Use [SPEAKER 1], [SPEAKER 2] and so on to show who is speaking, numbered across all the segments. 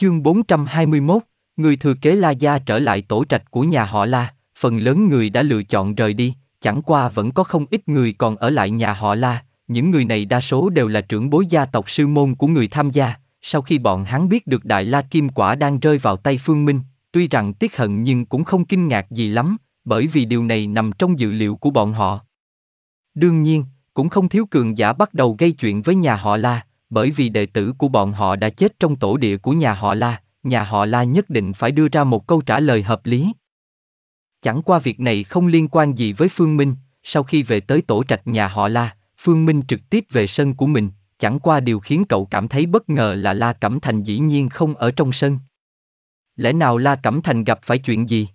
[SPEAKER 1] Chương 421, người thừa kế La Gia trở lại tổ trạch của nhà họ La, phần lớn người đã lựa chọn rời đi, chẳng qua vẫn có không ít người còn ở lại nhà họ La, những người này đa số đều là trưởng bối gia tộc sư môn của người tham gia, sau khi bọn hắn biết được Đại La Kim Quả đang rơi vào tay Phương Minh, tuy rằng tiếc hận nhưng cũng không kinh ngạc gì lắm, bởi vì điều này nằm trong dự liệu của bọn họ. Đương nhiên, cũng không thiếu cường giả bắt đầu gây chuyện với nhà họ La, bởi vì đệ tử của bọn họ đã chết trong tổ địa của nhà họ La, nhà họ La nhất định phải đưa ra một câu trả lời hợp lý. Chẳng qua việc này không liên quan gì với Phương Minh, sau khi về tới tổ trạch nhà họ La, Phương Minh trực tiếp về sân của mình, chẳng qua điều khiến cậu cảm thấy bất ngờ là La Cẩm Thành dĩ nhiên không ở trong sân. Lẽ nào La Cẩm Thành gặp phải chuyện gì?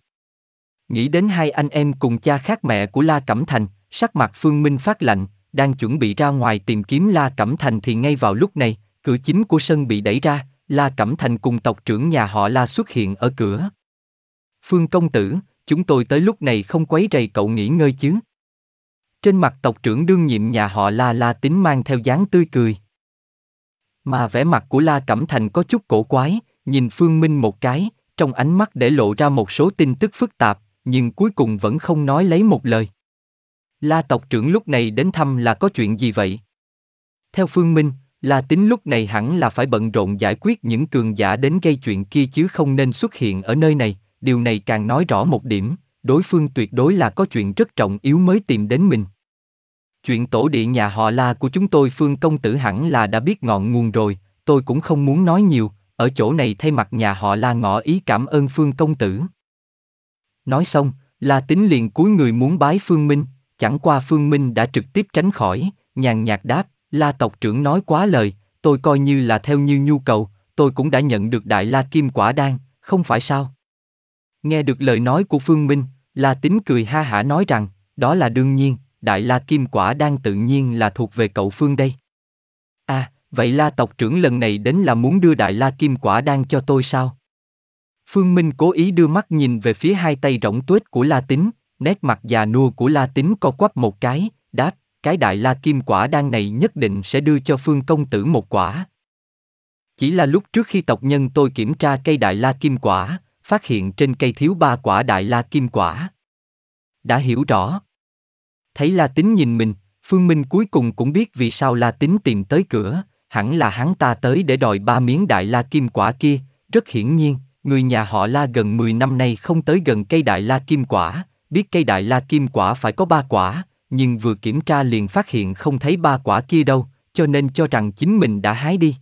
[SPEAKER 1] Nghĩ đến hai anh em cùng cha khác mẹ của La Cẩm Thành, sắc mặt Phương Minh phát lạnh, đang chuẩn bị ra ngoài tìm kiếm La Cẩm Thành thì ngay vào lúc này, cửa chính của sân bị đẩy ra, La Cẩm Thành cùng tộc trưởng nhà họ La xuất hiện ở cửa. Phương công tử, chúng tôi tới lúc này không quấy rầy cậu nghỉ ngơi chứ. Trên mặt tộc trưởng đương nhiệm nhà họ La La Tính mang theo dáng tươi cười. Mà vẻ mặt của La Cẩm Thành có chút cổ quái, nhìn Phương Minh một cái, trong ánh mắt để lộ ra một số tin tức phức tạp, nhưng cuối cùng vẫn không nói lấy một lời. La tộc trưởng lúc này đến thăm là có chuyện gì vậy? Theo Phương Minh, La Tính lúc này hẳn là phải bận rộn giải quyết những cường giả đến gây chuyện kia chứ không nên xuất hiện ở nơi này, điều này càng nói rõ một điểm, đối phương tuyệt đối là có chuyện rất trọng yếu mới tìm đến mình. Chuyện tổ địa nhà họ La của chúng tôi Phương Công Tử hẳn là đã biết ngọn nguồn rồi, tôi cũng không muốn nói nhiều, ở chỗ này thay mặt nhà họ La ngỏ ý cảm ơn Phương Công Tử. Nói xong, La Tính liền cúi người muốn bái Phương Minh, chẳng qua Phương Minh đã trực tiếp tránh khỏi, nhàn nhạt đáp, la tộc trưởng nói quá lời, tôi coi như là theo như nhu cầu, tôi cũng đã nhận được đại la kim quả đan, không phải sao? Nghe được lời nói của Phương Minh, La Tín cười ha hả nói rằng, đó là đương nhiên, đại la kim quả đan tự nhiên là thuộc về cậu Phương đây. À, vậy la tộc trưởng lần này đến là muốn đưa đại la kim quả đan cho tôi sao? Phương Minh cố ý đưa mắt nhìn về phía hai tay rỗng tuếch của La Tín, Nét mặt già nua của La Tín co quắp một cái, đáp, cái đại la kim quả đan này nhất định sẽ đưa cho Phương công tử một quả. Chỉ là lúc trước khi tộc nhân tôi kiểm tra cây đại la kim quả, phát hiện trên cây thiếu ba quả đại la kim quả. Đã hiểu rõ. Thấy La Tín nhìn mình, Phương Minh cuối cùng cũng biết vì sao La Tín tìm tới cửa, hẳn là hắn ta tới để đòi ba miếng đại la kim quả kia, rất hiển nhiên, người nhà họ La gần 10 năm nay không tới gần cây đại la kim quả, biết cây đại la kim quả phải có ba quả, nhưng vừa kiểm tra liền phát hiện không thấy ba quả kia đâu, cho nên cho rằng chính mình đã hái đi.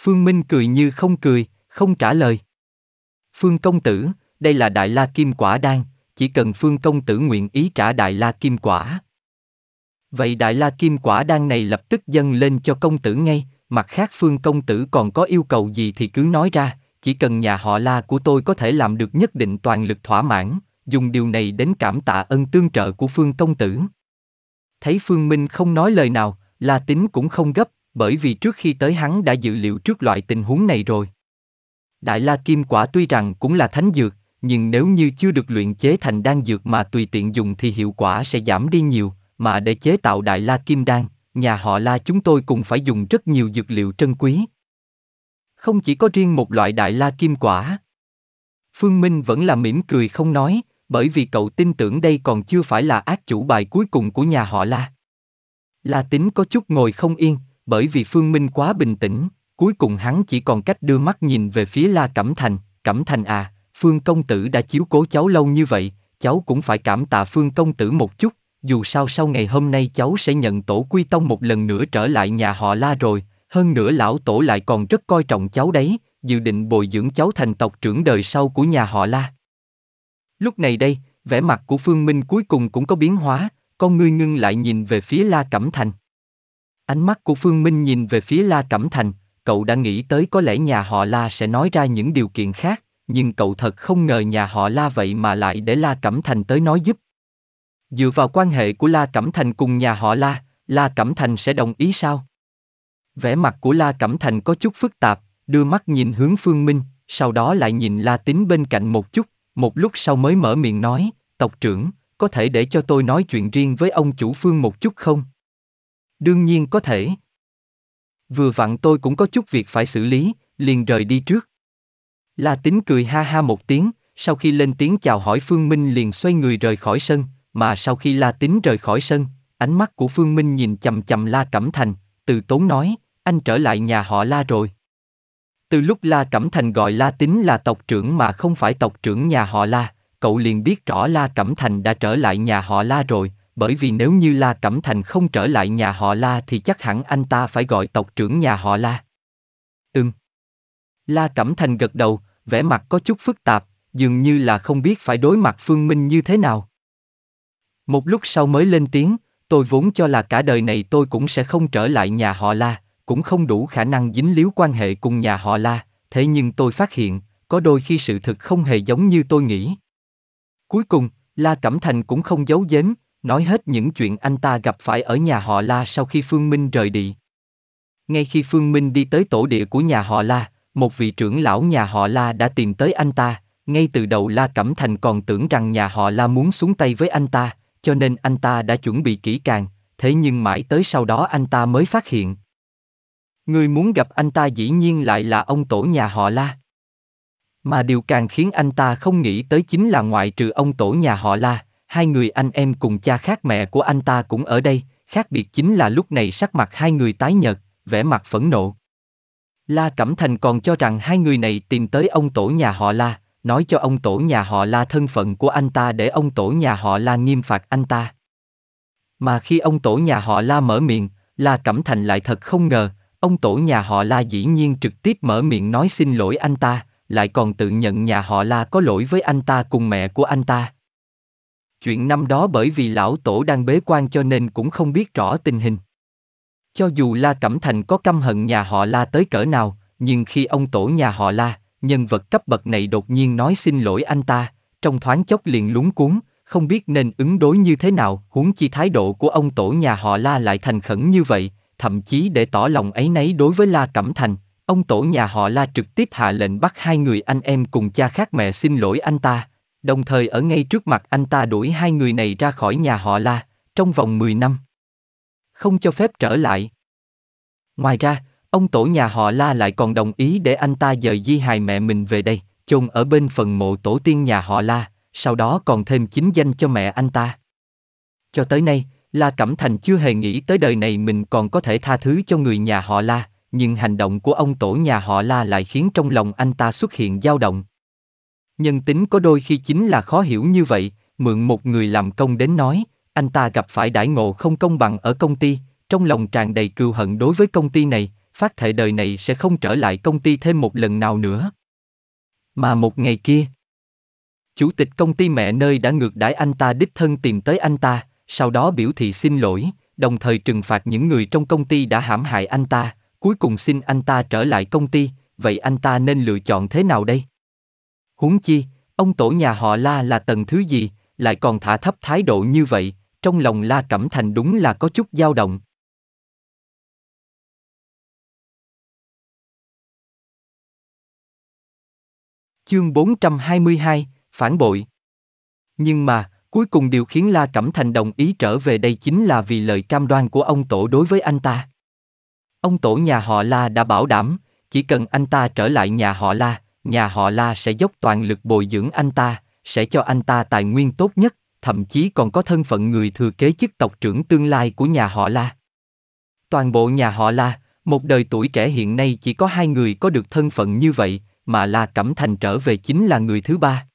[SPEAKER 1] Phương Minh cười như không cười, không trả lời. Phương công tử, đây là đại la kim quả đan, chỉ cần Phương công tử nguyện ý trả đại la kim quả. Vậy đại la kim quả đan này lập tức dâng lên cho công tử ngay, mặt khác Phương công tử còn có yêu cầu gì thì cứ nói ra, chỉ cần nhà họ la của tôi có thể làm được nhất định toàn lực thỏa mãn, dùng điều này đến cảm tạ ân tương trợ của Phương Công Tử. Thấy Phương Minh không nói lời nào, La tính cũng không gấp, bởi vì trước khi tới hắn đã dự liệu trước loại tình huống này rồi. Đại La Kim Quả tuy rằng cũng là thánh dược, nhưng nếu như chưa được luyện chế thành đan dược mà tùy tiện dùng thì hiệu quả sẽ giảm đi nhiều, mà để chế tạo Đại La Kim Đan, nhà họ La chúng tôi cùng phải dùng rất nhiều dược liệu trân quý. Không chỉ có riêng một loại Đại La Kim Quả. Phương Minh vẫn là mỉm cười không nói, bởi vì cậu tin tưởng đây còn chưa phải là ác chủ bài cuối cùng của nhà họ La. La Tính có chút ngồi không yên, bởi vì Phương Minh quá bình tĩnh, cuối cùng hắn chỉ còn cách đưa mắt nhìn về phía La Cẩm Thành, Cẩm Thành à, Phương Công Tử đã chiếu cố cháu lâu như vậy, cháu cũng phải cảm tạ Phương Công Tử một chút, dù sao sau ngày hôm nay cháu sẽ nhận tổ quy tông một lần nữa trở lại nhà họ La rồi, hơn nữa lão tổ lại còn rất coi trọng cháu đấy, dự định bồi dưỡng cháu thành tộc trưởng đời sau của nhà họ La. Lúc này đây, vẻ mặt của Phương Minh cuối cùng cũng có biến hóa, con ngươi ngưng lại nhìn về phía La Cẩm Thành. Ánh mắt của Phương Minh nhìn về phía La Cẩm Thành, cậu đã nghĩ tới có lẽ nhà họ La sẽ nói ra những điều kiện khác, nhưng cậu thật không ngờ nhà họ La vậy mà lại để La Cẩm Thành tới nói giúp. Dựa vào quan hệ của La Cẩm Thành cùng nhà họ La, La Cẩm Thành sẽ đồng ý sao? Vẻ mặt của La Cẩm Thành có chút phức tạp, đưa mắt nhìn hướng Phương Minh, sau đó lại nhìn La Tín bên cạnh một chút, một lúc sau mới mở miệng nói, tộc trưởng, có thể để cho tôi nói chuyện riêng với ông chủ phương một chút không? Đương nhiên có thể. Vừa vặn tôi cũng có chút việc phải xử lý, liền rời đi trước. La Tính cười ha ha một tiếng, sau khi lên tiếng chào hỏi Phương Minh liền xoay người rời khỏi sân, mà sau khi La Tính rời khỏi sân, ánh mắt của Phương Minh nhìn chầm chầm La Cẩm Thành, từ tốn nói, anh trở lại nhà họ La rồi. Từ lúc La Cẩm Thành gọi La Tín là tộc trưởng mà không phải tộc trưởng nhà họ La, cậu liền biết rõ La Cẩm Thành đã trở lại nhà họ La rồi, bởi vì nếu như La Cẩm Thành không trở lại nhà họ La thì chắc hẳn anh ta phải gọi tộc trưởng nhà họ La. Ừm. La Cẩm Thành gật đầu, vẻ mặt có chút phức tạp, dường như là không biết phải đối mặt Phương Minh như thế nào. Một lúc sau mới lên tiếng, tôi vốn cho là cả đời này tôi cũng sẽ không trở lại nhà họ La, cũng không đủ khả năng dính líu quan hệ cùng nhà họ La, thế nhưng tôi phát hiện, có đôi khi sự thực không hề giống như tôi nghĩ. Cuối cùng, La Cẩm Thành cũng không giấu giếm, nói hết những chuyện anh ta gặp phải ở nhà họ La sau khi Phương Minh rời đi. Ngay khi Phương Minh đi tới tổ địa của nhà họ La, một vị trưởng lão nhà họ La đã tìm tới anh ta, ngay từ đầu La Cẩm Thành còn tưởng rằng nhà họ La muốn xuống tay với anh ta, cho nên anh ta đã chuẩn bị kỹ càng, thế nhưng mãi tới sau đó anh ta mới phát hiện, Người muốn gặp anh ta dĩ nhiên lại là ông tổ nhà họ La. Mà điều càng khiến anh ta không nghĩ tới chính là ngoại trừ ông tổ nhà họ La, hai người anh em cùng cha khác mẹ của anh ta cũng ở đây, khác biệt chính là lúc này sắc mặt hai người tái nhợt, vẻ mặt phẫn nộ. La Cẩm Thành còn cho rằng hai người này tìm tới ông tổ nhà họ La, nói cho ông tổ nhà họ La thân phận của anh ta để ông tổ nhà họ La nghiêm phạt anh ta. Mà khi ông tổ nhà họ La mở miệng, La Cẩm Thành lại thật không ngờ, Ông tổ nhà họ La dĩ nhiên trực tiếp mở miệng nói xin lỗi anh ta, lại còn tự nhận nhà họ La có lỗi với anh ta cùng mẹ của anh ta. Chuyện năm đó bởi vì lão tổ đang bế quan cho nên cũng không biết rõ tình hình. Cho dù La Cẩm Thành có căm hận nhà họ La tới cỡ nào, nhưng khi ông tổ nhà họ La, nhân vật cấp bậc này đột nhiên nói xin lỗi anh ta, trong thoáng chốc liền lúng cuốn, không biết nên ứng đối như thế nào, huống chi thái độ của ông tổ nhà họ La lại thành khẩn như vậy, thậm chí để tỏ lòng ấy nấy đối với La Cẩm Thành, ông tổ nhà họ La trực tiếp hạ lệnh bắt hai người anh em cùng cha khác mẹ xin lỗi anh ta, đồng thời ở ngay trước mặt anh ta đuổi hai người này ra khỏi nhà họ La, trong vòng 10 năm. Không cho phép trở lại. Ngoài ra, ông tổ nhà họ La lại còn đồng ý để anh ta dời di hài mẹ mình về đây, chôn ở bên phần mộ tổ tiên nhà họ La, sau đó còn thêm chính danh cho mẹ anh ta. Cho tới nay, La Cẩm Thành chưa hề nghĩ tới đời này mình còn có thể tha thứ cho người nhà họ La, nhưng hành động của ông tổ nhà họ La lại khiến trong lòng anh ta xuất hiện dao động. Nhân tính có đôi khi chính là khó hiểu như vậy, mượn một người làm công đến nói, anh ta gặp phải đãi ngộ không công bằng ở công ty, trong lòng tràn đầy cừu hận đối với công ty này, phát thệ đời này sẽ không trở lại công ty thêm một lần nào nữa. Mà một ngày kia, chủ tịch công ty mẹ nơi đã ngược đãi anh ta đích thân tìm tới anh ta, sau đó biểu thị xin lỗi, đồng thời trừng phạt những người trong công ty đã hãm hại anh ta, cuối cùng xin anh ta trở lại công ty, vậy anh ta nên lựa chọn thế nào đây? Huống chi, ông tổ nhà họ La là tầng thứ gì, lại còn thả thấp thái độ như vậy, trong lòng La Cẩm Thành đúng là có chút dao động. Chương 422, Phản bội Nhưng mà, Cuối cùng điều khiến La Cẩm Thành đồng ý trở về đây chính là vì lời cam đoan của ông tổ đối với anh ta. Ông tổ nhà họ La đã bảo đảm, chỉ cần anh ta trở lại nhà họ La, nhà họ La sẽ dốc toàn lực bồi dưỡng anh ta, sẽ cho anh ta tài nguyên tốt nhất, thậm chí còn có thân phận người thừa kế chức tộc trưởng tương lai của nhà họ La. Toàn bộ nhà họ La, một đời tuổi trẻ hiện nay chỉ có hai người có được thân phận như vậy, mà La Cẩm Thành trở về chính là người thứ ba.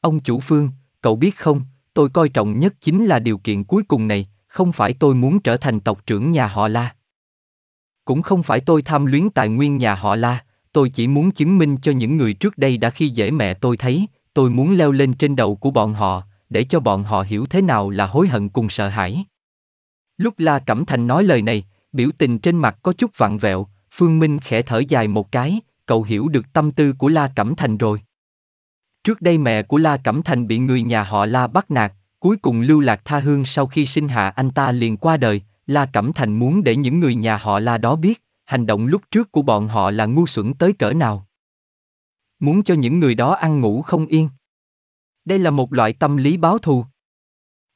[SPEAKER 1] Ông chủ Phương, Cậu biết không, tôi coi trọng nhất chính là điều kiện cuối cùng này, không phải tôi muốn trở thành tộc trưởng nhà họ La. Cũng không phải tôi tham luyến tài nguyên nhà họ La, tôi chỉ muốn chứng minh cho những người trước đây đã khi dễ mẹ tôi thấy, tôi muốn leo lên trên đầu của bọn họ, để cho bọn họ hiểu thế nào là hối hận cùng sợ hãi. Lúc La Cẩm Thành nói lời này, biểu tình trên mặt có chút vặn vẹo, Phương Minh khẽ thở dài một cái, cậu hiểu được tâm tư của La Cẩm Thành rồi. Trước đây mẹ của La Cẩm Thành bị người nhà họ La bắt nạt, cuối cùng Lưu Lạc Tha Hương sau khi sinh hạ anh ta liền qua đời, La Cẩm Thành muốn để những người nhà họ La đó biết, hành động lúc trước của bọn họ là ngu xuẩn tới cỡ nào. Muốn cho những người đó ăn ngủ không yên. Đây là một loại tâm lý báo thù.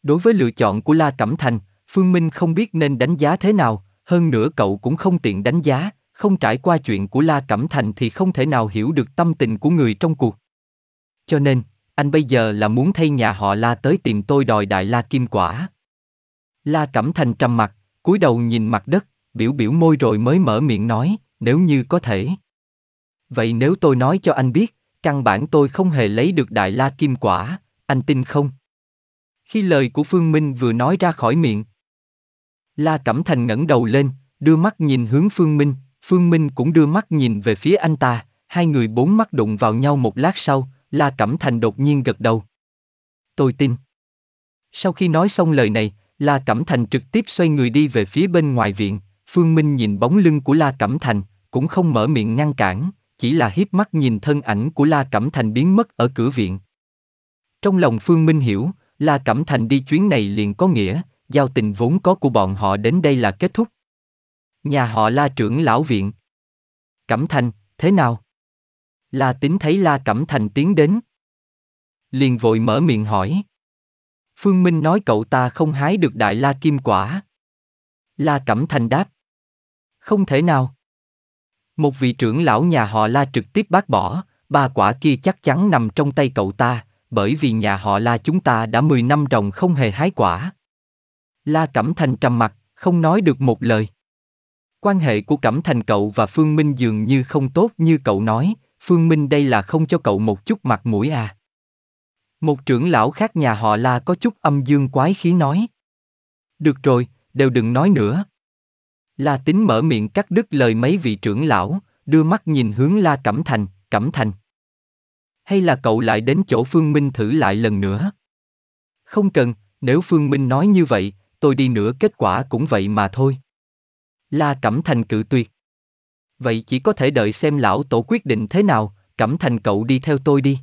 [SPEAKER 1] Đối với lựa chọn của La Cẩm Thành, Phương Minh không biết nên đánh giá thế nào, hơn nữa cậu cũng không tiện đánh giá, không trải qua chuyện của La Cẩm Thành thì không thể nào hiểu được tâm tình của người trong cuộc. Cho nên, anh bây giờ là muốn thay nhà họ La tới tìm tôi đòi đại La Kim Quả. La Cẩm Thành trầm mặt, cúi đầu nhìn mặt đất, biểu biểu môi rồi mới mở miệng nói, nếu như có thể. Vậy nếu tôi nói cho anh biết, căn bản tôi không hề lấy được Đại La Kim Quả, anh tin không? Khi lời của Phương Minh vừa nói ra khỏi miệng, La Cẩm Thành ngẩng đầu lên, đưa mắt nhìn hướng Phương Minh, Phương Minh cũng đưa mắt nhìn về phía anh ta, hai người bốn mắt đụng vào nhau một lát sau, La Cẩm Thành đột nhiên gật đầu. Tôi tin. Sau khi nói xong lời này, La Cẩm Thành trực tiếp xoay người đi về phía bên ngoài viện, Phương Minh nhìn bóng lưng của La Cẩm Thành, cũng không mở miệng ngăn cản, chỉ là hiếp mắt nhìn thân ảnh của La Cẩm Thành biến mất ở cửa viện. Trong lòng Phương Minh hiểu, La Cẩm Thành đi chuyến này liền có nghĩa, giao tình vốn có của bọn họ đến đây là kết thúc. Nhà họ La trưởng lão viện. Cẩm Thành, thế nào? La tính thấy La Cẩm Thành tiến đến. Liền vội mở miệng hỏi. Phương Minh nói cậu ta không hái được đại la kim quả. La Cẩm Thành đáp. Không thể nào. Một vị trưởng lão nhà họ La trực tiếp bác bỏ, ba quả kia chắc chắn nằm trong tay cậu ta, bởi vì nhà họ La chúng ta đã 10 năm ròng không hề hái quả. La Cẩm Thành trầm mặt, không nói được một lời. Quan hệ của Cẩm Thành cậu và Phương Minh dường như không tốt như cậu nói, Phương Minh đây là không cho cậu một chút mặt mũi à. Một trưởng lão khác nhà họ la có chút âm dương quái khí nói. Được rồi, đều đừng nói nữa. La tính mở miệng cắt đứt lời mấy vị trưởng lão, đưa mắt nhìn hướng La Cẩm Thành, Cẩm Thành. Hay là cậu lại đến chỗ Phương Minh thử lại lần nữa? Không cần, nếu Phương Minh nói như vậy, tôi đi nữa kết quả cũng vậy mà thôi. La Cẩm Thành cự tuyệt vậy chỉ có thể đợi xem lão tổ quyết định thế nào, Cẩm Thành cậu đi theo tôi đi.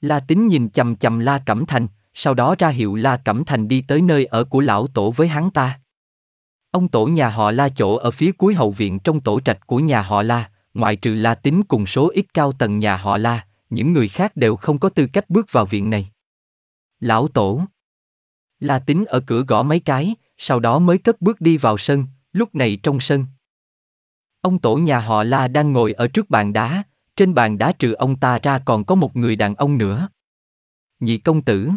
[SPEAKER 1] La Tín nhìn chầm chầm La Cẩm Thành, sau đó ra hiệu La Cẩm Thành đi tới nơi ở của lão tổ với hắn ta. Ông tổ nhà họ La chỗ ở phía cuối hậu viện trong tổ trạch của nhà họ La, ngoại trừ La Tín cùng số ít cao tầng nhà họ La, những người khác đều không có tư cách bước vào viện này. Lão tổ La Tín ở cửa gõ mấy cái, sau đó mới cất bước đi vào sân, lúc này trong sân, Ông tổ nhà họ La đang ngồi ở trước bàn đá, trên bàn đá trừ ông ta ra còn có một người đàn ông nữa. Nhị công tử.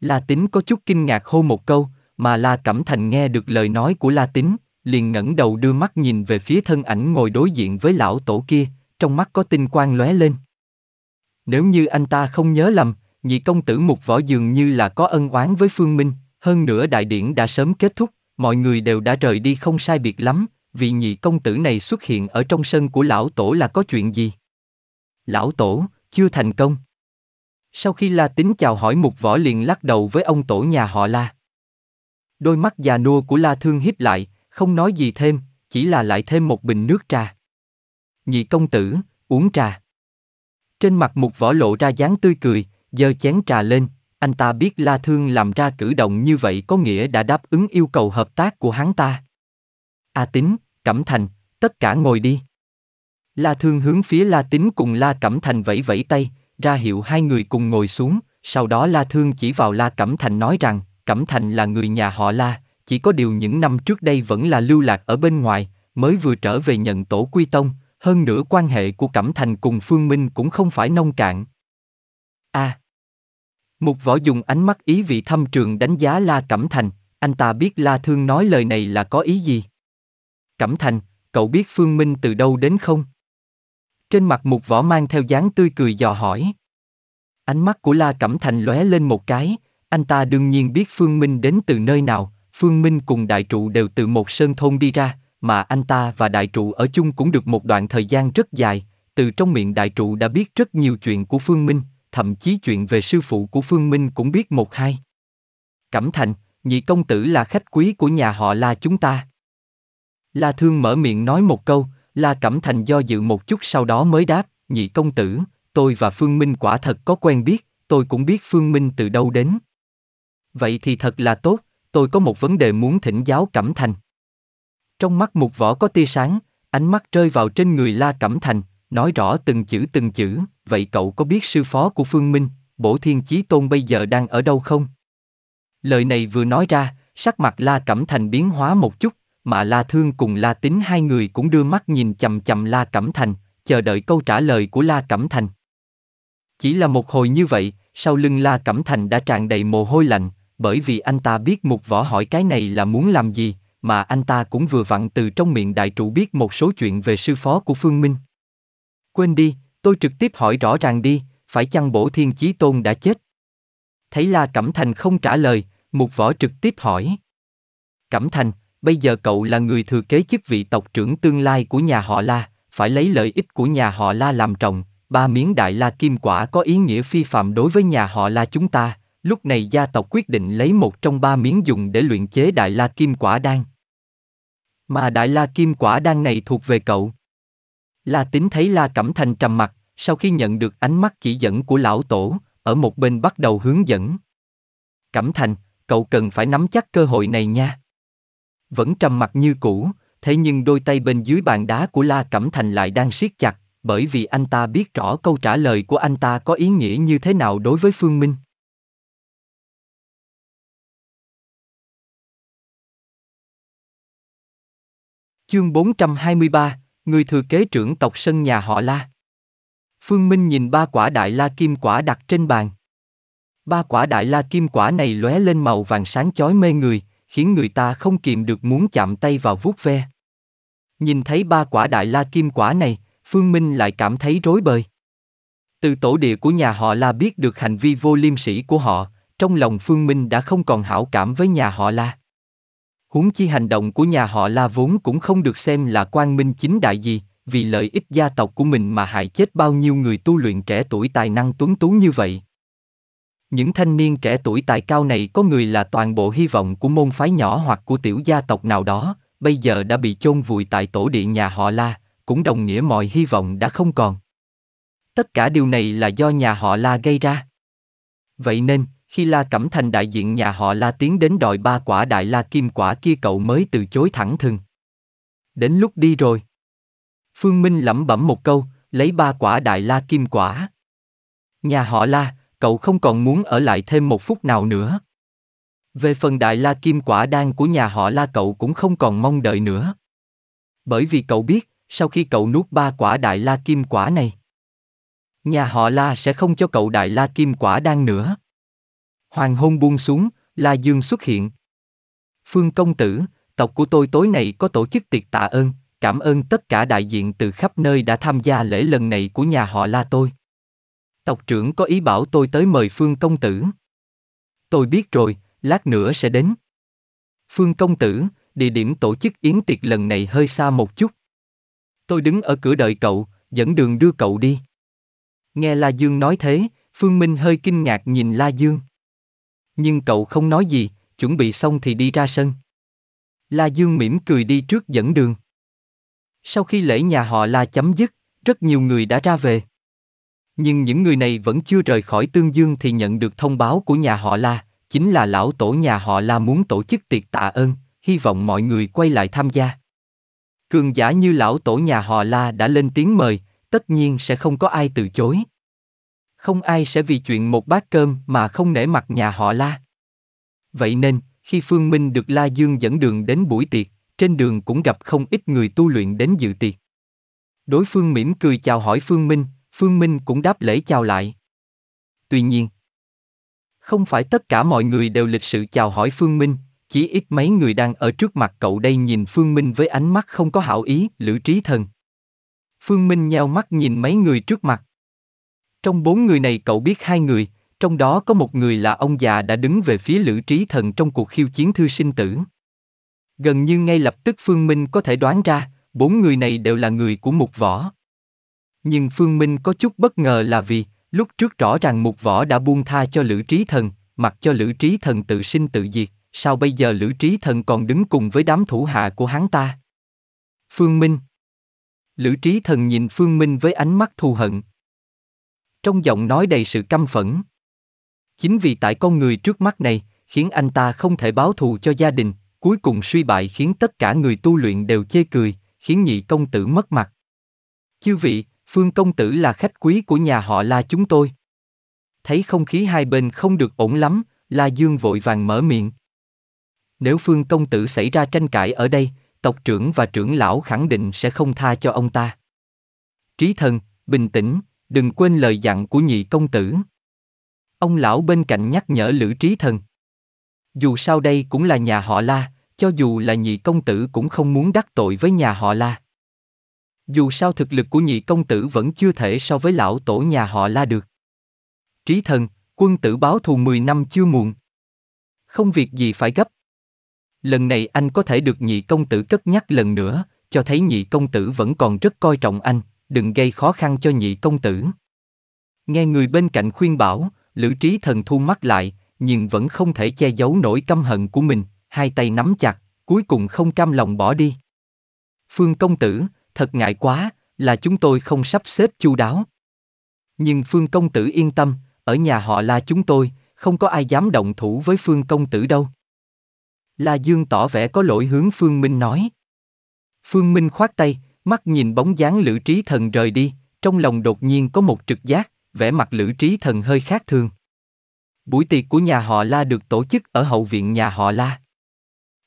[SPEAKER 1] La Tính có chút kinh ngạc hô một câu, mà La Cẩm Thành nghe được lời nói của La Tính, liền ngẩng đầu đưa mắt nhìn về phía thân ảnh ngồi đối diện với lão tổ kia, trong mắt có tinh quang lóe lên. Nếu như anh ta không nhớ lầm, nhị công tử mục võ dường như là có ân oán với Phương Minh, hơn nữa đại điển đã sớm kết thúc, mọi người đều đã rời đi không sai biệt lắm, vị nhị công tử này xuất hiện ở trong sân của lão tổ là có chuyện gì? Lão tổ, chưa thành công. Sau khi La tính chào hỏi mục võ liền lắc đầu với ông tổ nhà họ La. Đôi mắt già nua của La Thương hiếp lại, không nói gì thêm, chỉ là lại thêm một bình nước trà. Nhị công tử, uống trà. Trên mặt mục võ lộ ra dáng tươi cười, giơ chén trà lên, anh ta biết La Thương làm ra cử động như vậy có nghĩa đã đáp ứng yêu cầu hợp tác của hắn ta. A à Tín, Cẩm Thành, tất cả ngồi đi. La Thương hướng phía La Tín cùng La Cẩm Thành vẫy vẫy tay, ra hiệu hai người cùng ngồi xuống, sau đó La Thương chỉ vào La Cẩm Thành nói rằng, Cẩm Thành là người nhà họ La, chỉ có điều những năm trước đây vẫn là lưu lạc ở bên ngoài, mới vừa trở về nhận tổ quy tông, hơn nữa quan hệ của Cẩm Thành cùng Phương Minh cũng không phải nông cạn. A. À, Mục võ dùng ánh mắt ý vị thâm trường đánh giá La Cẩm Thành, anh ta biết La Thương nói lời này là có ý gì. Cẩm Thành, cậu biết Phương Minh từ đâu đến không? Trên mặt mục võ mang theo dáng tươi cười dò hỏi. Ánh mắt của La Cẩm Thành lóe lên một cái, anh ta đương nhiên biết Phương Minh đến từ nơi nào, Phương Minh cùng đại trụ đều từ một sơn thôn đi ra, mà anh ta và đại trụ ở chung cũng được một đoạn thời gian rất dài, từ trong miệng đại trụ đã biết rất nhiều chuyện của Phương Minh, thậm chí chuyện về sư phụ của Phương Minh cũng biết một hai. Cẩm Thành, nhị công tử là khách quý của nhà họ La chúng ta. La Thương mở miệng nói một câu, La Cẩm Thành do dự một chút sau đó mới đáp, nhị công tử, tôi và Phương Minh quả thật có quen biết, tôi cũng biết Phương Minh từ đâu đến. Vậy thì thật là tốt, tôi có một vấn đề muốn thỉnh giáo Cẩm Thành. Trong mắt mục võ có tia sáng, ánh mắt rơi vào trên người La Cẩm Thành, nói rõ từng chữ từng chữ, vậy cậu có biết sư phó của Phương Minh, Bổ Thiên Chí Tôn bây giờ đang ở đâu không? Lời này vừa nói ra, sắc mặt La Cẩm Thành biến hóa một chút, mà La Thương cùng La Tín hai người cũng đưa mắt nhìn chầm chầm La Cẩm Thành, chờ đợi câu trả lời của La Cẩm Thành. Chỉ là một hồi như vậy, sau lưng La Cẩm Thành đã tràn đầy mồ hôi lạnh, bởi vì anh ta biết một võ hỏi cái này là muốn làm gì, mà anh ta cũng vừa vặn từ trong miệng đại trụ biết một số chuyện về sư phó của Phương Minh. Quên đi, tôi trực tiếp hỏi rõ ràng đi, phải chăng bổ thiên chí tôn đã chết? Thấy La Cẩm Thành không trả lời, một Võ trực tiếp hỏi. Cẩm Thành, bây giờ cậu là người thừa kế chức vị tộc trưởng tương lai của nhà họ La, phải lấy lợi ích của nhà họ La làm trọng, ba miếng đại la kim quả có ý nghĩa phi phạm đối với nhà họ La chúng ta, lúc này gia tộc quyết định lấy một trong ba miếng dùng để luyện chế đại la kim quả đan. Mà đại la kim quả đan này thuộc về cậu. La tính thấy La Cẩm Thành trầm mặt, sau khi nhận được ánh mắt chỉ dẫn của lão tổ, ở một bên bắt đầu hướng dẫn. Cẩm Thành, cậu cần phải nắm chắc cơ hội này nha. Vẫn trầm mặt như cũ, thế nhưng đôi tay bên dưới bàn đá của La Cẩm Thành lại đang siết chặt, bởi vì anh ta biết rõ câu trả lời của anh ta có ý nghĩa như thế nào đối với Phương Minh. Chương 423, người thừa kế trưởng tộc sân nhà họ La. Phương Minh nhìn ba quả đại la kim quả đặt trên bàn. Ba quả đại la kim quả này lóe lên màu vàng sáng chói mê người, khiến người ta không kìm được muốn chạm tay vào vuốt ve. Nhìn thấy ba quả đại la kim quả này, Phương Minh lại cảm thấy rối bời. Từ tổ địa của nhà họ La biết được hành vi vô liêm sĩ của họ, trong lòng Phương Minh đã không còn hảo cảm với nhà họ La. Huống chi hành động của nhà họ La vốn cũng không được xem là quan minh chính đại gì, vì lợi ích gia tộc của mình mà hại chết bao nhiêu người tu luyện trẻ tuổi tài năng tuấn tú như vậy. Những thanh niên trẻ tuổi tài cao này có người là toàn bộ hy vọng của môn phái nhỏ hoặc của tiểu gia tộc nào đó, bây giờ đã bị chôn vùi tại tổ địa nhà họ La, cũng đồng nghĩa mọi hy vọng đã không còn. Tất cả điều này là do nhà họ La gây ra. Vậy nên, khi La Cẩm Thành đại diện nhà họ La tiến đến đòi ba quả đại La Kim quả kia cậu mới từ chối thẳng thừng. Đến lúc đi rồi. Phương Minh lẩm bẩm một câu, lấy ba quả đại La Kim quả. Nhà họ La, cậu không còn muốn ở lại thêm một phút nào nữa. Về phần đại la kim quả đan của nhà họ la cậu cũng không còn mong đợi nữa. Bởi vì cậu biết, sau khi cậu nuốt ba quả đại la kim quả này, nhà họ la sẽ không cho cậu đại la kim quả đan nữa. Hoàng hôn buông xuống, la dương xuất hiện. Phương công tử, tộc của tôi tối nay có tổ chức tiệc tạ ơn, cảm ơn tất cả đại diện từ khắp nơi đã tham gia lễ lần này của nhà họ la tôi. Tộc trưởng có ý bảo tôi tới mời Phương Công Tử. Tôi biết rồi, lát nữa sẽ đến. Phương Công Tử, địa điểm tổ chức yến tiệc lần này hơi xa một chút. Tôi đứng ở cửa đợi cậu, dẫn đường đưa cậu đi. Nghe La Dương nói thế, Phương Minh hơi kinh ngạc nhìn La Dương. Nhưng cậu không nói gì, chuẩn bị xong thì đi ra sân. La Dương mỉm cười đi trước dẫn đường. Sau khi lễ nhà họ La chấm dứt, rất nhiều người đã ra về. Nhưng những người này vẫn chưa rời khỏi Tương Dương thì nhận được thông báo của nhà họ La, chính là lão tổ nhà họ La muốn tổ chức tiệc tạ ơn, hy vọng mọi người quay lại tham gia. Cường giả như lão tổ nhà họ La đã lên tiếng mời, tất nhiên sẽ không có ai từ chối. Không ai sẽ vì chuyện một bát cơm mà không nể mặt nhà họ La. Vậy nên, khi Phương Minh được La Dương dẫn đường đến buổi tiệc, trên đường cũng gặp không ít người tu luyện đến dự tiệc. Đối phương mỉm cười chào hỏi Phương Minh, Phương Minh cũng đáp lễ chào lại. Tuy nhiên, không phải tất cả mọi người đều lịch sự chào hỏi Phương Minh, chỉ ít mấy người đang ở trước mặt cậu đây nhìn Phương Minh với ánh mắt không có hảo ý, lữ trí thần. Phương Minh nheo mắt nhìn mấy người trước mặt. Trong bốn người này cậu biết hai người, trong đó có một người là ông già đã đứng về phía lữ trí thần trong cuộc khiêu chiến thư sinh tử. Gần như ngay lập tức Phương Minh có thể đoán ra, bốn người này đều là người của mục võ. Nhưng Phương Minh có chút bất ngờ là vì, lúc trước rõ ràng Mục Võ đã buông tha cho Lữ Trí Thần, mặc cho Lữ Trí Thần tự sinh tự diệt, sao bây giờ Lữ Trí Thần còn đứng cùng với đám thủ hạ của hắn ta? Phương Minh Lữ Trí Thần nhìn Phương Minh với ánh mắt thù hận. Trong giọng nói đầy sự căm phẫn. Chính vì tại con người trước mắt này, khiến anh ta không thể báo thù cho gia đình, cuối cùng suy bại khiến tất cả người tu luyện đều chê cười, khiến nhị công tử mất mặt. Chư vị, Phương công tử là khách quý của nhà họ La chúng tôi. Thấy không khí hai bên không được ổn lắm, La Dương vội vàng mở miệng. Nếu Phương công tử xảy ra tranh cãi ở đây, tộc trưởng và trưởng lão khẳng định sẽ không tha cho ông ta. Trí thần, bình tĩnh, đừng quên lời dặn của nhị công tử. Ông lão bên cạnh nhắc nhở Lữ Trí thần. Dù sao đây cũng là nhà họ La, cho dù là nhị công tử cũng không muốn đắc tội với nhà họ La. Dù sao thực lực của nhị công tử vẫn chưa thể so với lão tổ nhà họ la được. Trí thần, quân tử báo thù 10 năm chưa muộn. Không việc gì phải gấp. Lần này anh có thể được nhị công tử cất nhắc lần nữa, cho thấy nhị công tử vẫn còn rất coi trọng anh, đừng gây khó khăn cho nhị công tử. Nghe người bên cạnh khuyên bảo, Lữ Trí Thần thu mắt lại, nhưng vẫn không thể che giấu nỗi căm hận của mình, hai tay nắm chặt, cuối cùng không cam lòng bỏ đi. Phương công tử, thật ngại quá, là chúng tôi không sắp xếp chu đáo. Nhưng Phương Công Tử yên tâm, ở nhà họ là chúng tôi, không có ai dám động thủ với Phương Công Tử đâu. La Dương tỏ vẻ có lỗi hướng Phương Minh nói. Phương Minh khoát tay, mắt nhìn bóng dáng Lữ Trí Thần rời đi, trong lòng đột nhiên có một trực giác, vẻ mặt Lữ Trí Thần hơi khác thường. Buổi tiệc của nhà họ La được tổ chức ở hậu viện nhà họ La.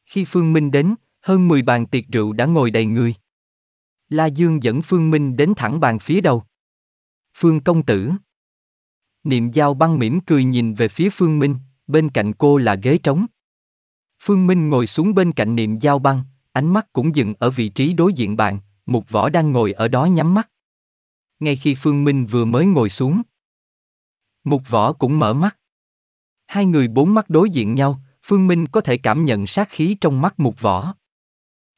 [SPEAKER 1] Khi Phương Minh đến, hơn 10 bàn tiệc rượu đã ngồi đầy người. La Dương dẫn Phương Minh đến thẳng bàn phía đầu. Phương công tử. Niệm giao băng mỉm cười nhìn về phía Phương Minh, bên cạnh cô là ghế trống. Phương Minh ngồi xuống bên cạnh niệm giao băng, ánh mắt cũng dừng ở vị trí đối diện bạn, Mục Võ đang ngồi ở đó nhắm mắt. Ngay khi Phương Minh vừa mới ngồi xuống, Mục Võ cũng mở mắt. Hai người bốn mắt đối diện nhau, Phương Minh có thể cảm nhận sát khí trong mắt Mục Võ.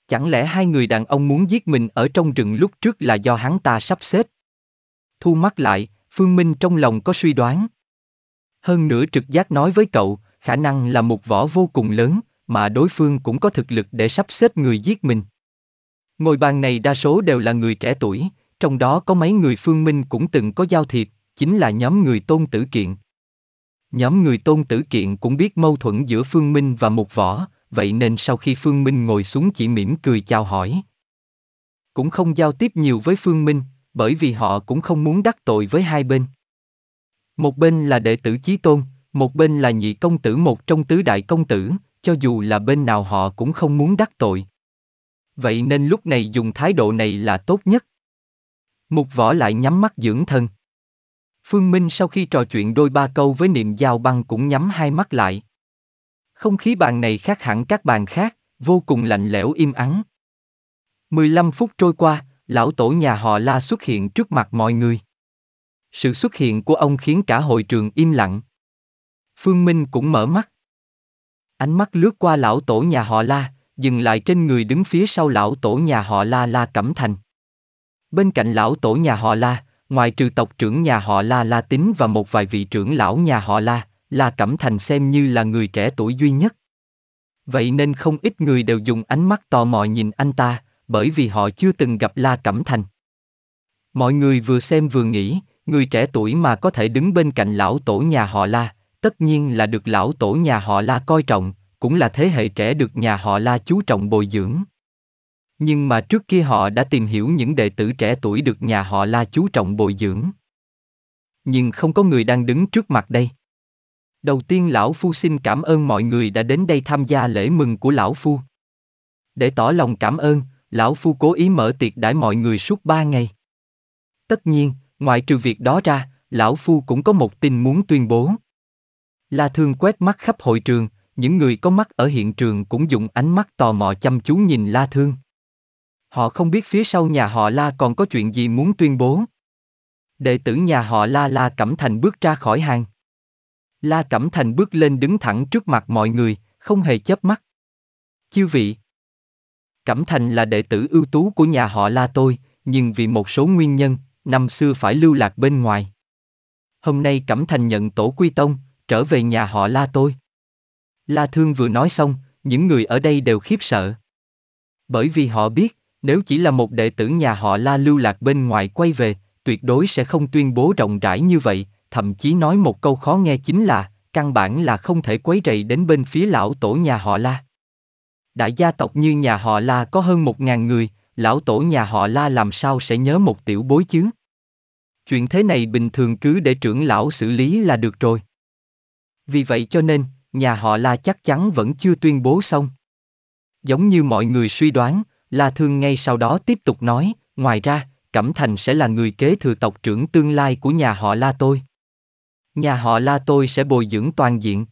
[SPEAKER 1] Chẳng lẽ hai người đàn ông muốn giết mình ở trong rừng lúc trước là do hắn ta sắp xếp? Thu mắt lại, Phương Minh trong lòng có suy đoán. Hơn nữa trực giác nói với cậu, khả năng là một võ vô cùng lớn, mà đối phương cũng có thực lực để sắp xếp người giết mình. Ngồi bàn này đa số đều là người trẻ tuổi, trong đó có mấy người Phương Minh cũng từng có giao thiệp, chính là nhóm người tôn tử kiện. Nhóm người tôn tử kiện cũng biết mâu thuẫn giữa Phương Minh và một võ, vậy nên sau khi Phương Minh ngồi xuống chỉ mỉm cười chào hỏi. Cũng không giao tiếp nhiều với Phương Minh, bởi vì họ cũng không muốn đắc tội với hai bên. Một bên là đệ tử Chí Tôn, một bên là nhị công tử một trong tứ đại công tử, cho dù là bên nào họ cũng không muốn đắc tội. Vậy nên lúc này dùng thái độ này là tốt nhất. Mục võ lại nhắm mắt dưỡng thân. Phương Minh sau khi trò chuyện đôi ba câu với niệm giao băng cũng nhắm hai mắt lại, không khí bàn này khác hẳn các bàn khác, vô cùng lạnh lẽo im ắng. 15 phút trôi qua, lão tổ nhà họ La xuất hiện trước mặt mọi người. Sự xuất hiện của ông khiến cả hội trường im lặng. Phương Minh cũng mở mắt. Ánh mắt lướt qua lão tổ nhà họ La, dừng lại trên người đứng phía sau lão tổ nhà họ La La Cẩm Thành. Bên cạnh lão tổ nhà họ La, ngoài trừ tộc trưởng nhà họ La La Tín và một vài vị trưởng lão nhà họ La, là Cẩm Thành xem như là người trẻ tuổi duy nhất. Vậy nên không ít người đều dùng ánh mắt tò mò nhìn anh ta, bởi vì họ chưa từng gặp La Cẩm Thành. Mọi người vừa xem vừa nghĩ, người trẻ tuổi mà có thể đứng bên cạnh lão tổ nhà họ La, tất nhiên là được lão tổ nhà họ La coi trọng, cũng là thế hệ trẻ được nhà họ La chú trọng bồi dưỡng. Nhưng mà trước kia họ đã tìm hiểu những đệ tử trẻ tuổi được nhà họ La chú trọng bồi dưỡng. Nhưng không có người đang đứng trước mặt đây. Đầu tiên Lão Phu xin cảm ơn mọi người đã đến đây tham gia lễ mừng của Lão Phu. Để tỏ lòng cảm ơn, Lão Phu cố ý mở tiệc đãi mọi người suốt ba ngày. Tất nhiên, ngoại trừ việc đó ra, Lão Phu cũng có một tin muốn tuyên bố. La Thương quét mắt khắp hội trường, những người có mắt ở hiện trường cũng dùng ánh mắt tò mò chăm chú nhìn La Thương. Họ không biết phía sau nhà họ La còn có chuyện gì muốn tuyên bố. Đệ tử nhà họ La La Cẩm Thành bước ra khỏi hàng. La Cẩm Thành bước lên đứng thẳng trước mặt mọi người, không hề chớp mắt. Chư vị. Cẩm Thành là đệ tử ưu tú của nhà họ La tôi, nhưng vì một số nguyên nhân, năm xưa phải lưu lạc bên ngoài. Hôm nay Cẩm Thành nhận tổ quy tông, trở về nhà họ La tôi. La Thương vừa nói xong, những người ở đây đều khiếp sợ. Bởi vì họ biết, nếu chỉ là một đệ tử nhà họ La lưu lạc bên ngoài quay về, tuyệt đối sẽ không tuyên bố rộng rãi như vậy, thậm chí nói một câu khó nghe chính là, căn bản là không thể quấy rầy đến bên phía lão tổ nhà họ La. Đại gia tộc như nhà họ La có hơn một ngàn người, lão tổ nhà họ La làm sao sẽ nhớ một tiểu bối chứ? Chuyện thế này bình thường cứ để trưởng lão xử lý là được rồi. Vì vậy cho nên, nhà họ La chắc chắn vẫn chưa tuyên bố xong. Giống như mọi người suy đoán, La Thương ngay sau đó tiếp tục nói, ngoài ra, Cẩm Thành sẽ là người kế thừa tộc trưởng tương lai của nhà họ La tôi. Nhà họ La tôi sẽ bồi dưỡng toàn
[SPEAKER 2] diện.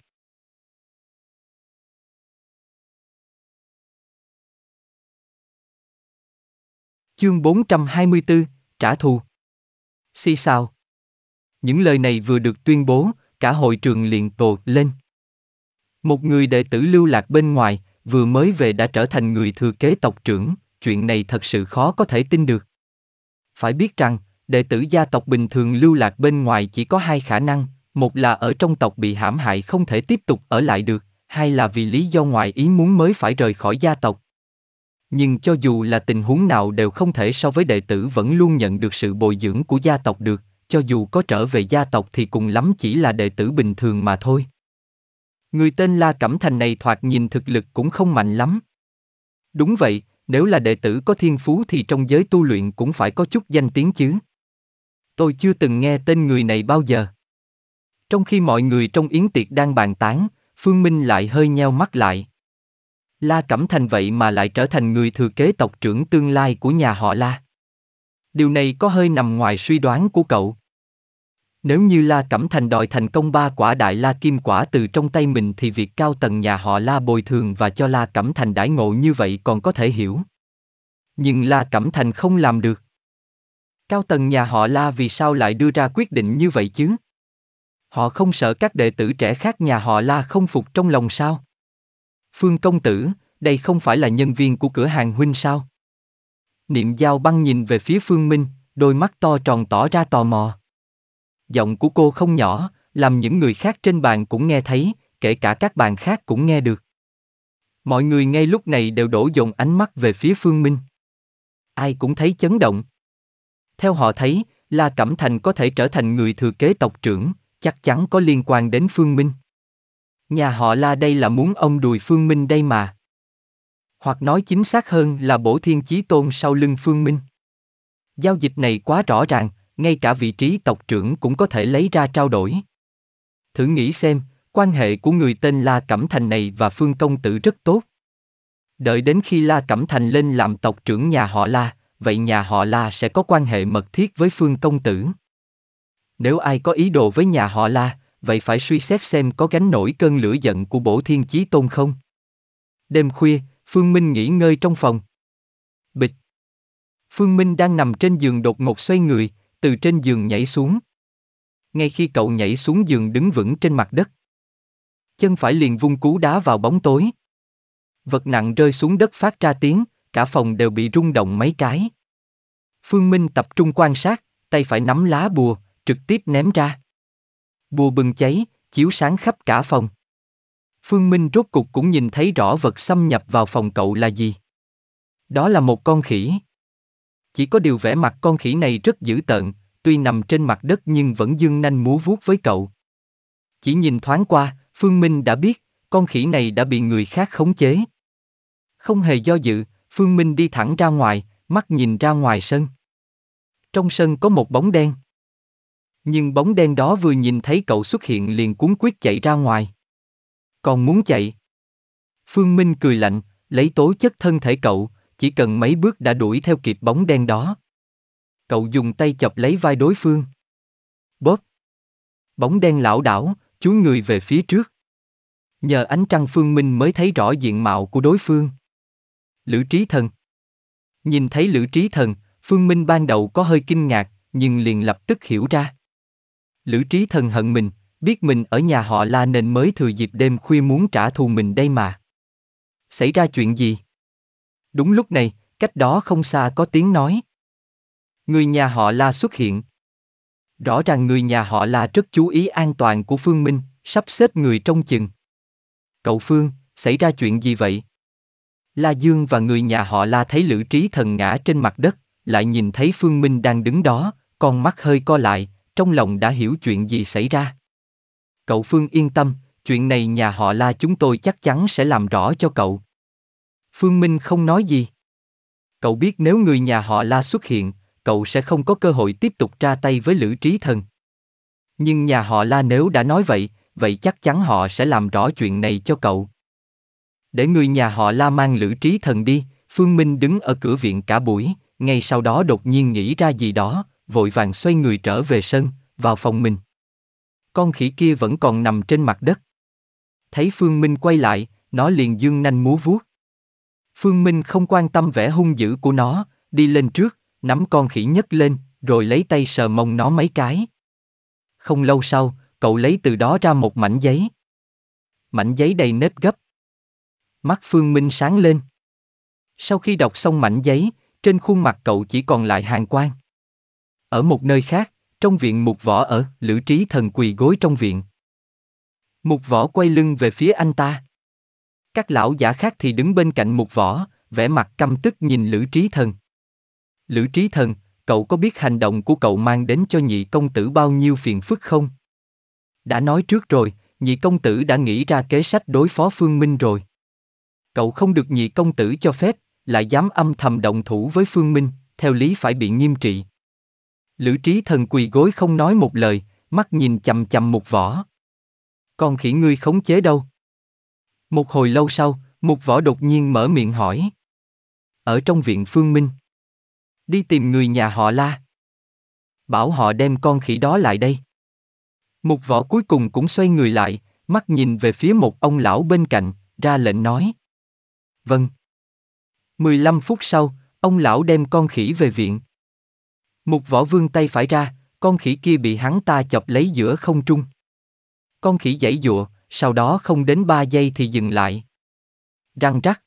[SPEAKER 2] Chương 424, trả thù.
[SPEAKER 1] Si sao? Những lời này vừa được tuyên bố, cả hội trường liền tồ lên. Một người đệ tử lưu lạc bên ngoài, vừa mới về đã trở thành người thừa kế tộc trưởng, chuyện này thật sự khó có thể tin được. Phải biết rằng, đệ tử gia tộc bình thường lưu lạc bên ngoài chỉ có hai khả năng, một là ở trong tộc bị hãm hại không thể tiếp tục ở lại được, hai là vì lý do ngoại ý muốn mới phải rời khỏi gia tộc. Nhưng cho dù là tình huống nào đều không thể so với đệ tử vẫn luôn nhận được sự bồi dưỡng của gia tộc được, cho dù có trở về gia tộc thì cùng lắm chỉ là đệ tử bình thường mà thôi. Người tên La Cẩm Thành này thoạt nhìn thực lực cũng không mạnh lắm. Đúng vậy, nếu là đệ tử có thiên phú thì trong giới tu luyện cũng phải có chút danh tiếng chứ. Tôi chưa từng nghe tên người này bao giờ. Trong khi mọi người trong yến tiệc đang bàn tán, Phương Minh lại hơi nheo mắt lại. La Cẩm Thành vậy mà lại trở thành người thừa kế tộc trưởng tương lai của nhà họ La. Điều này có hơi nằm ngoài suy đoán của cậu. Nếu như La Cẩm Thành đòi thành công ba quả đại La Kim quả từ trong tay mình thì việc cao tầng nhà họ La bồi thường và cho La Cẩm Thành đãi ngộ như vậy còn có thể hiểu. Nhưng La Cẩm Thành không làm được. Cao tầng nhà họ La vì sao lại đưa ra quyết định như vậy chứ? Họ không sợ các đệ tử trẻ khác nhà họ La không phục trong lòng sao? Phương công tử, đây không phải là nhân viên của cửa hàng huynh sao? Niệm giao băng nhìn về phía Phương Minh, đôi mắt to tròn tỏ ra tò mò. Giọng của cô không nhỏ, làm những người khác trên bàn cũng nghe thấy, kể cả các bàn khác cũng nghe được. Mọi người ngay lúc này đều đổ dồn ánh mắt về phía Phương Minh. Ai cũng thấy chấn động. Theo họ thấy, La Cẩm Thành có thể trở thành người thừa kế tộc trưởng, chắc chắn có liên quan đến Phương Minh. Nhà họ La đây là muốn ông đùi Phương Minh đây mà. Hoặc nói chính xác hơn là bổ thiên chí tôn sau lưng Phương Minh. Giao dịch này quá rõ ràng, ngay cả vị trí tộc trưởng cũng có thể lấy ra trao đổi. Thử nghĩ xem, quan hệ của người tên La Cẩm Thành này và Phương Công Tử rất tốt. Đợi đến khi La Cẩm Thành lên làm tộc trưởng nhà họ La, vậy nhà họ La sẽ có quan hệ mật thiết với Phương Công Tử. Nếu ai có ý đồ với nhà họ La, vậy phải suy xét xem có gánh nổi cơn lửa giận của bổ thiên chí tôn không. Đêm khuya, Phương Minh nghỉ ngơi trong phòng. Bịch. Phương Minh đang nằm trên giường đột ngột xoay người, từ trên giường nhảy xuống. Ngay khi cậu nhảy xuống giường đứng vững trên mặt đất. Chân phải liền vung cú đá vào bóng tối. Vật nặng rơi xuống đất phát ra tiếng, cả phòng đều bị rung động mấy cái. Phương Minh tập trung quan sát, tay phải nắm lá bùa, trực tiếp ném ra. Bùa bừng cháy, chiếu sáng khắp cả phòng. Phương Minh rốt cục cũng nhìn thấy rõ vật xâm nhập vào phòng cậu là gì. Đó là một con khỉ. Chỉ có điều vẻ mặt con khỉ này rất dữ tợn, tuy nằm trên mặt đất nhưng vẫn dương nanh múa vuốt với cậu. Chỉ nhìn thoáng qua, Phương Minh đã biết, con khỉ này đã bị người khác khống chế. Không hề do dự, Phương Minh đi thẳng ra ngoài, mắt nhìn ra ngoài sân. Trong sân có một bóng đen. Nhưng bóng đen đó vừa nhìn thấy cậu xuất hiện liền cuốn quyết chạy ra ngoài. Còn muốn chạy. Phương Minh cười lạnh, lấy tố chất thân thể cậu, chỉ cần mấy bước đã đuổi theo kịp bóng đen đó. Cậu dùng tay chọc lấy vai đối phương. Bóp. Bóng đen lão đảo, chúi người về phía trước. Nhờ ánh trăng Phương Minh mới thấy rõ diện mạo của đối phương. Lữ Trí Thần. Nhìn thấy Lữ Trí Thần, Phương Minh ban đầu có hơi kinh ngạc, nhưng liền lập tức hiểu ra. Lữ Trí Thần hận mình, biết mình ở nhà họ la nên mới thừa dịp đêm khuya muốn trả thù mình đây mà. Xảy ra chuyện gì? Đúng lúc này, cách đó không xa có tiếng nói. Người nhà họ la xuất hiện. Rõ ràng người nhà họ la rất chú ý an toàn của Phương Minh, sắp xếp người trong chừng. Cậu Phương, xảy ra chuyện gì vậy? La Dương và người nhà họ La thấy Lữ Trí Thần ngã trên mặt đất, lại nhìn thấy Phương Minh đang đứng đó, con mắt hơi co lại, trong lòng đã hiểu chuyện gì xảy ra. Cậu Phương yên tâm, chuyện này nhà họ La chúng tôi chắc chắn sẽ làm rõ cho cậu. Phương Minh không nói gì. Cậu biết nếu người nhà họ La xuất hiện, cậu sẽ không có cơ hội tiếp tục ra tay với Lữ Trí Thần. Nhưng nhà họ La nếu đã nói vậy, vậy chắc chắn họ sẽ làm rõ chuyện này cho cậu. Để người nhà họ la mang lữ trí thần đi, Phương Minh đứng ở cửa viện cả buổi, ngay sau đó đột nhiên nghĩ ra gì đó, vội vàng xoay người trở về sân, vào phòng mình. Con khỉ kia vẫn còn nằm trên mặt đất. Thấy Phương Minh quay lại, nó liền dương nanh múa vuốt. Phương Minh không quan tâm vẻ hung dữ của nó, đi lên trước, nắm con khỉ nhấc lên, rồi lấy tay sờ mông nó mấy cái. Không lâu sau, cậu lấy từ đó ra một mảnh giấy. Mảnh giấy đầy nếp gấp, Mắt Phương Minh sáng lên. Sau khi đọc xong mảnh giấy, trên khuôn mặt cậu chỉ còn lại hàng quan. Ở một nơi khác, trong viện mục võ ở, lữ trí thần quỳ gối trong viện. Mục võ quay lưng về phía anh ta. Các lão giả khác thì đứng bên cạnh mục võ, vẻ mặt căm tức nhìn lữ trí thần. Lữ trí thần, cậu có biết hành động của cậu mang đến cho nhị công tử bao nhiêu phiền phức không? Đã nói trước rồi, nhị công tử đã nghĩ ra kế sách đối phó Phương Minh rồi cậu không được nhị công tử cho phép, lại dám âm thầm động thủ với Phương Minh, theo lý phải bị nghiêm trị. Lữ trí thần quỳ gối không nói một lời, mắt nhìn chầm chầm một võ. Con khỉ ngươi khống chế đâu? Một hồi lâu sau, một võ đột nhiên mở miệng hỏi. Ở trong viện Phương Minh. Đi tìm người nhà họ la. Bảo họ đem con khỉ đó lại đây. Một võ cuối cùng cũng xoay người lại, mắt nhìn về phía một ông lão bên cạnh, ra lệnh nói. Vâng. 15 phút sau, ông lão đem con khỉ về viện. Mục võ vương tay phải ra, con khỉ kia bị hắn ta chọc lấy giữa không trung. Con khỉ giãy dụa, sau đó không đến 3 giây thì dừng lại. Răng rắc.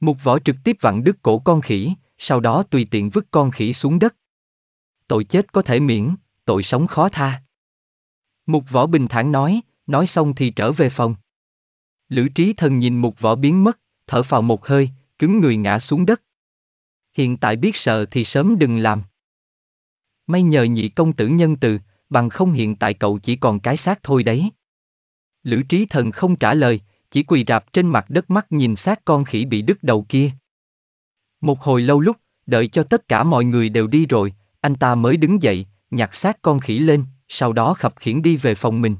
[SPEAKER 1] Mục võ trực tiếp vặn đứt cổ con khỉ, sau đó tùy tiện vứt con khỉ xuống đất. Tội chết có thể miễn, tội sống khó tha. Mục võ bình thản nói, nói xong thì trở về phòng. Lữ trí thần nhìn mục võ biến mất, thở phào một hơi, cứng người ngã xuống đất. Hiện tại biết sợ thì sớm đừng làm. May nhờ nhị công tử nhân từ, bằng không hiện tại cậu chỉ còn cái xác thôi đấy. Lữ trí thần không trả lời, chỉ quỳ rạp trên mặt đất mắt nhìn xác con khỉ bị đứt đầu kia. Một hồi lâu lúc, đợi cho tất cả mọi người đều đi rồi, anh ta mới đứng dậy, nhặt xác con khỉ lên, sau đó khập khiển đi về phòng mình.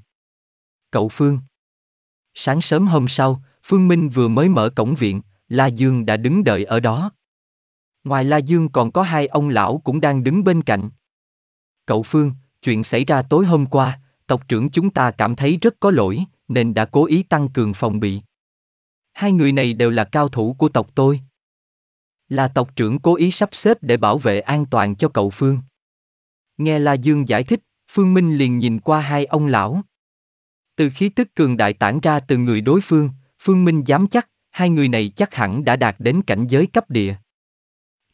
[SPEAKER 1] Cậu Phương Sáng sớm hôm sau, Phương Minh vừa mới mở cổng viện, La Dương đã đứng đợi ở đó. Ngoài La Dương còn có hai ông lão cũng đang đứng bên cạnh. Cậu Phương, chuyện xảy ra tối hôm qua, tộc trưởng chúng ta cảm thấy rất có lỗi, nên đã cố ý tăng cường phòng bị. Hai người này đều là cao thủ của tộc tôi. Là tộc trưởng cố ý sắp xếp để bảo vệ an toàn cho cậu Phương. Nghe La Dương giải thích, Phương Minh liền nhìn qua hai ông lão. Từ khí tức cường đại tản ra từ người đối phương, Phương Minh dám chắc, hai người này chắc hẳn đã đạt đến cảnh giới cấp địa.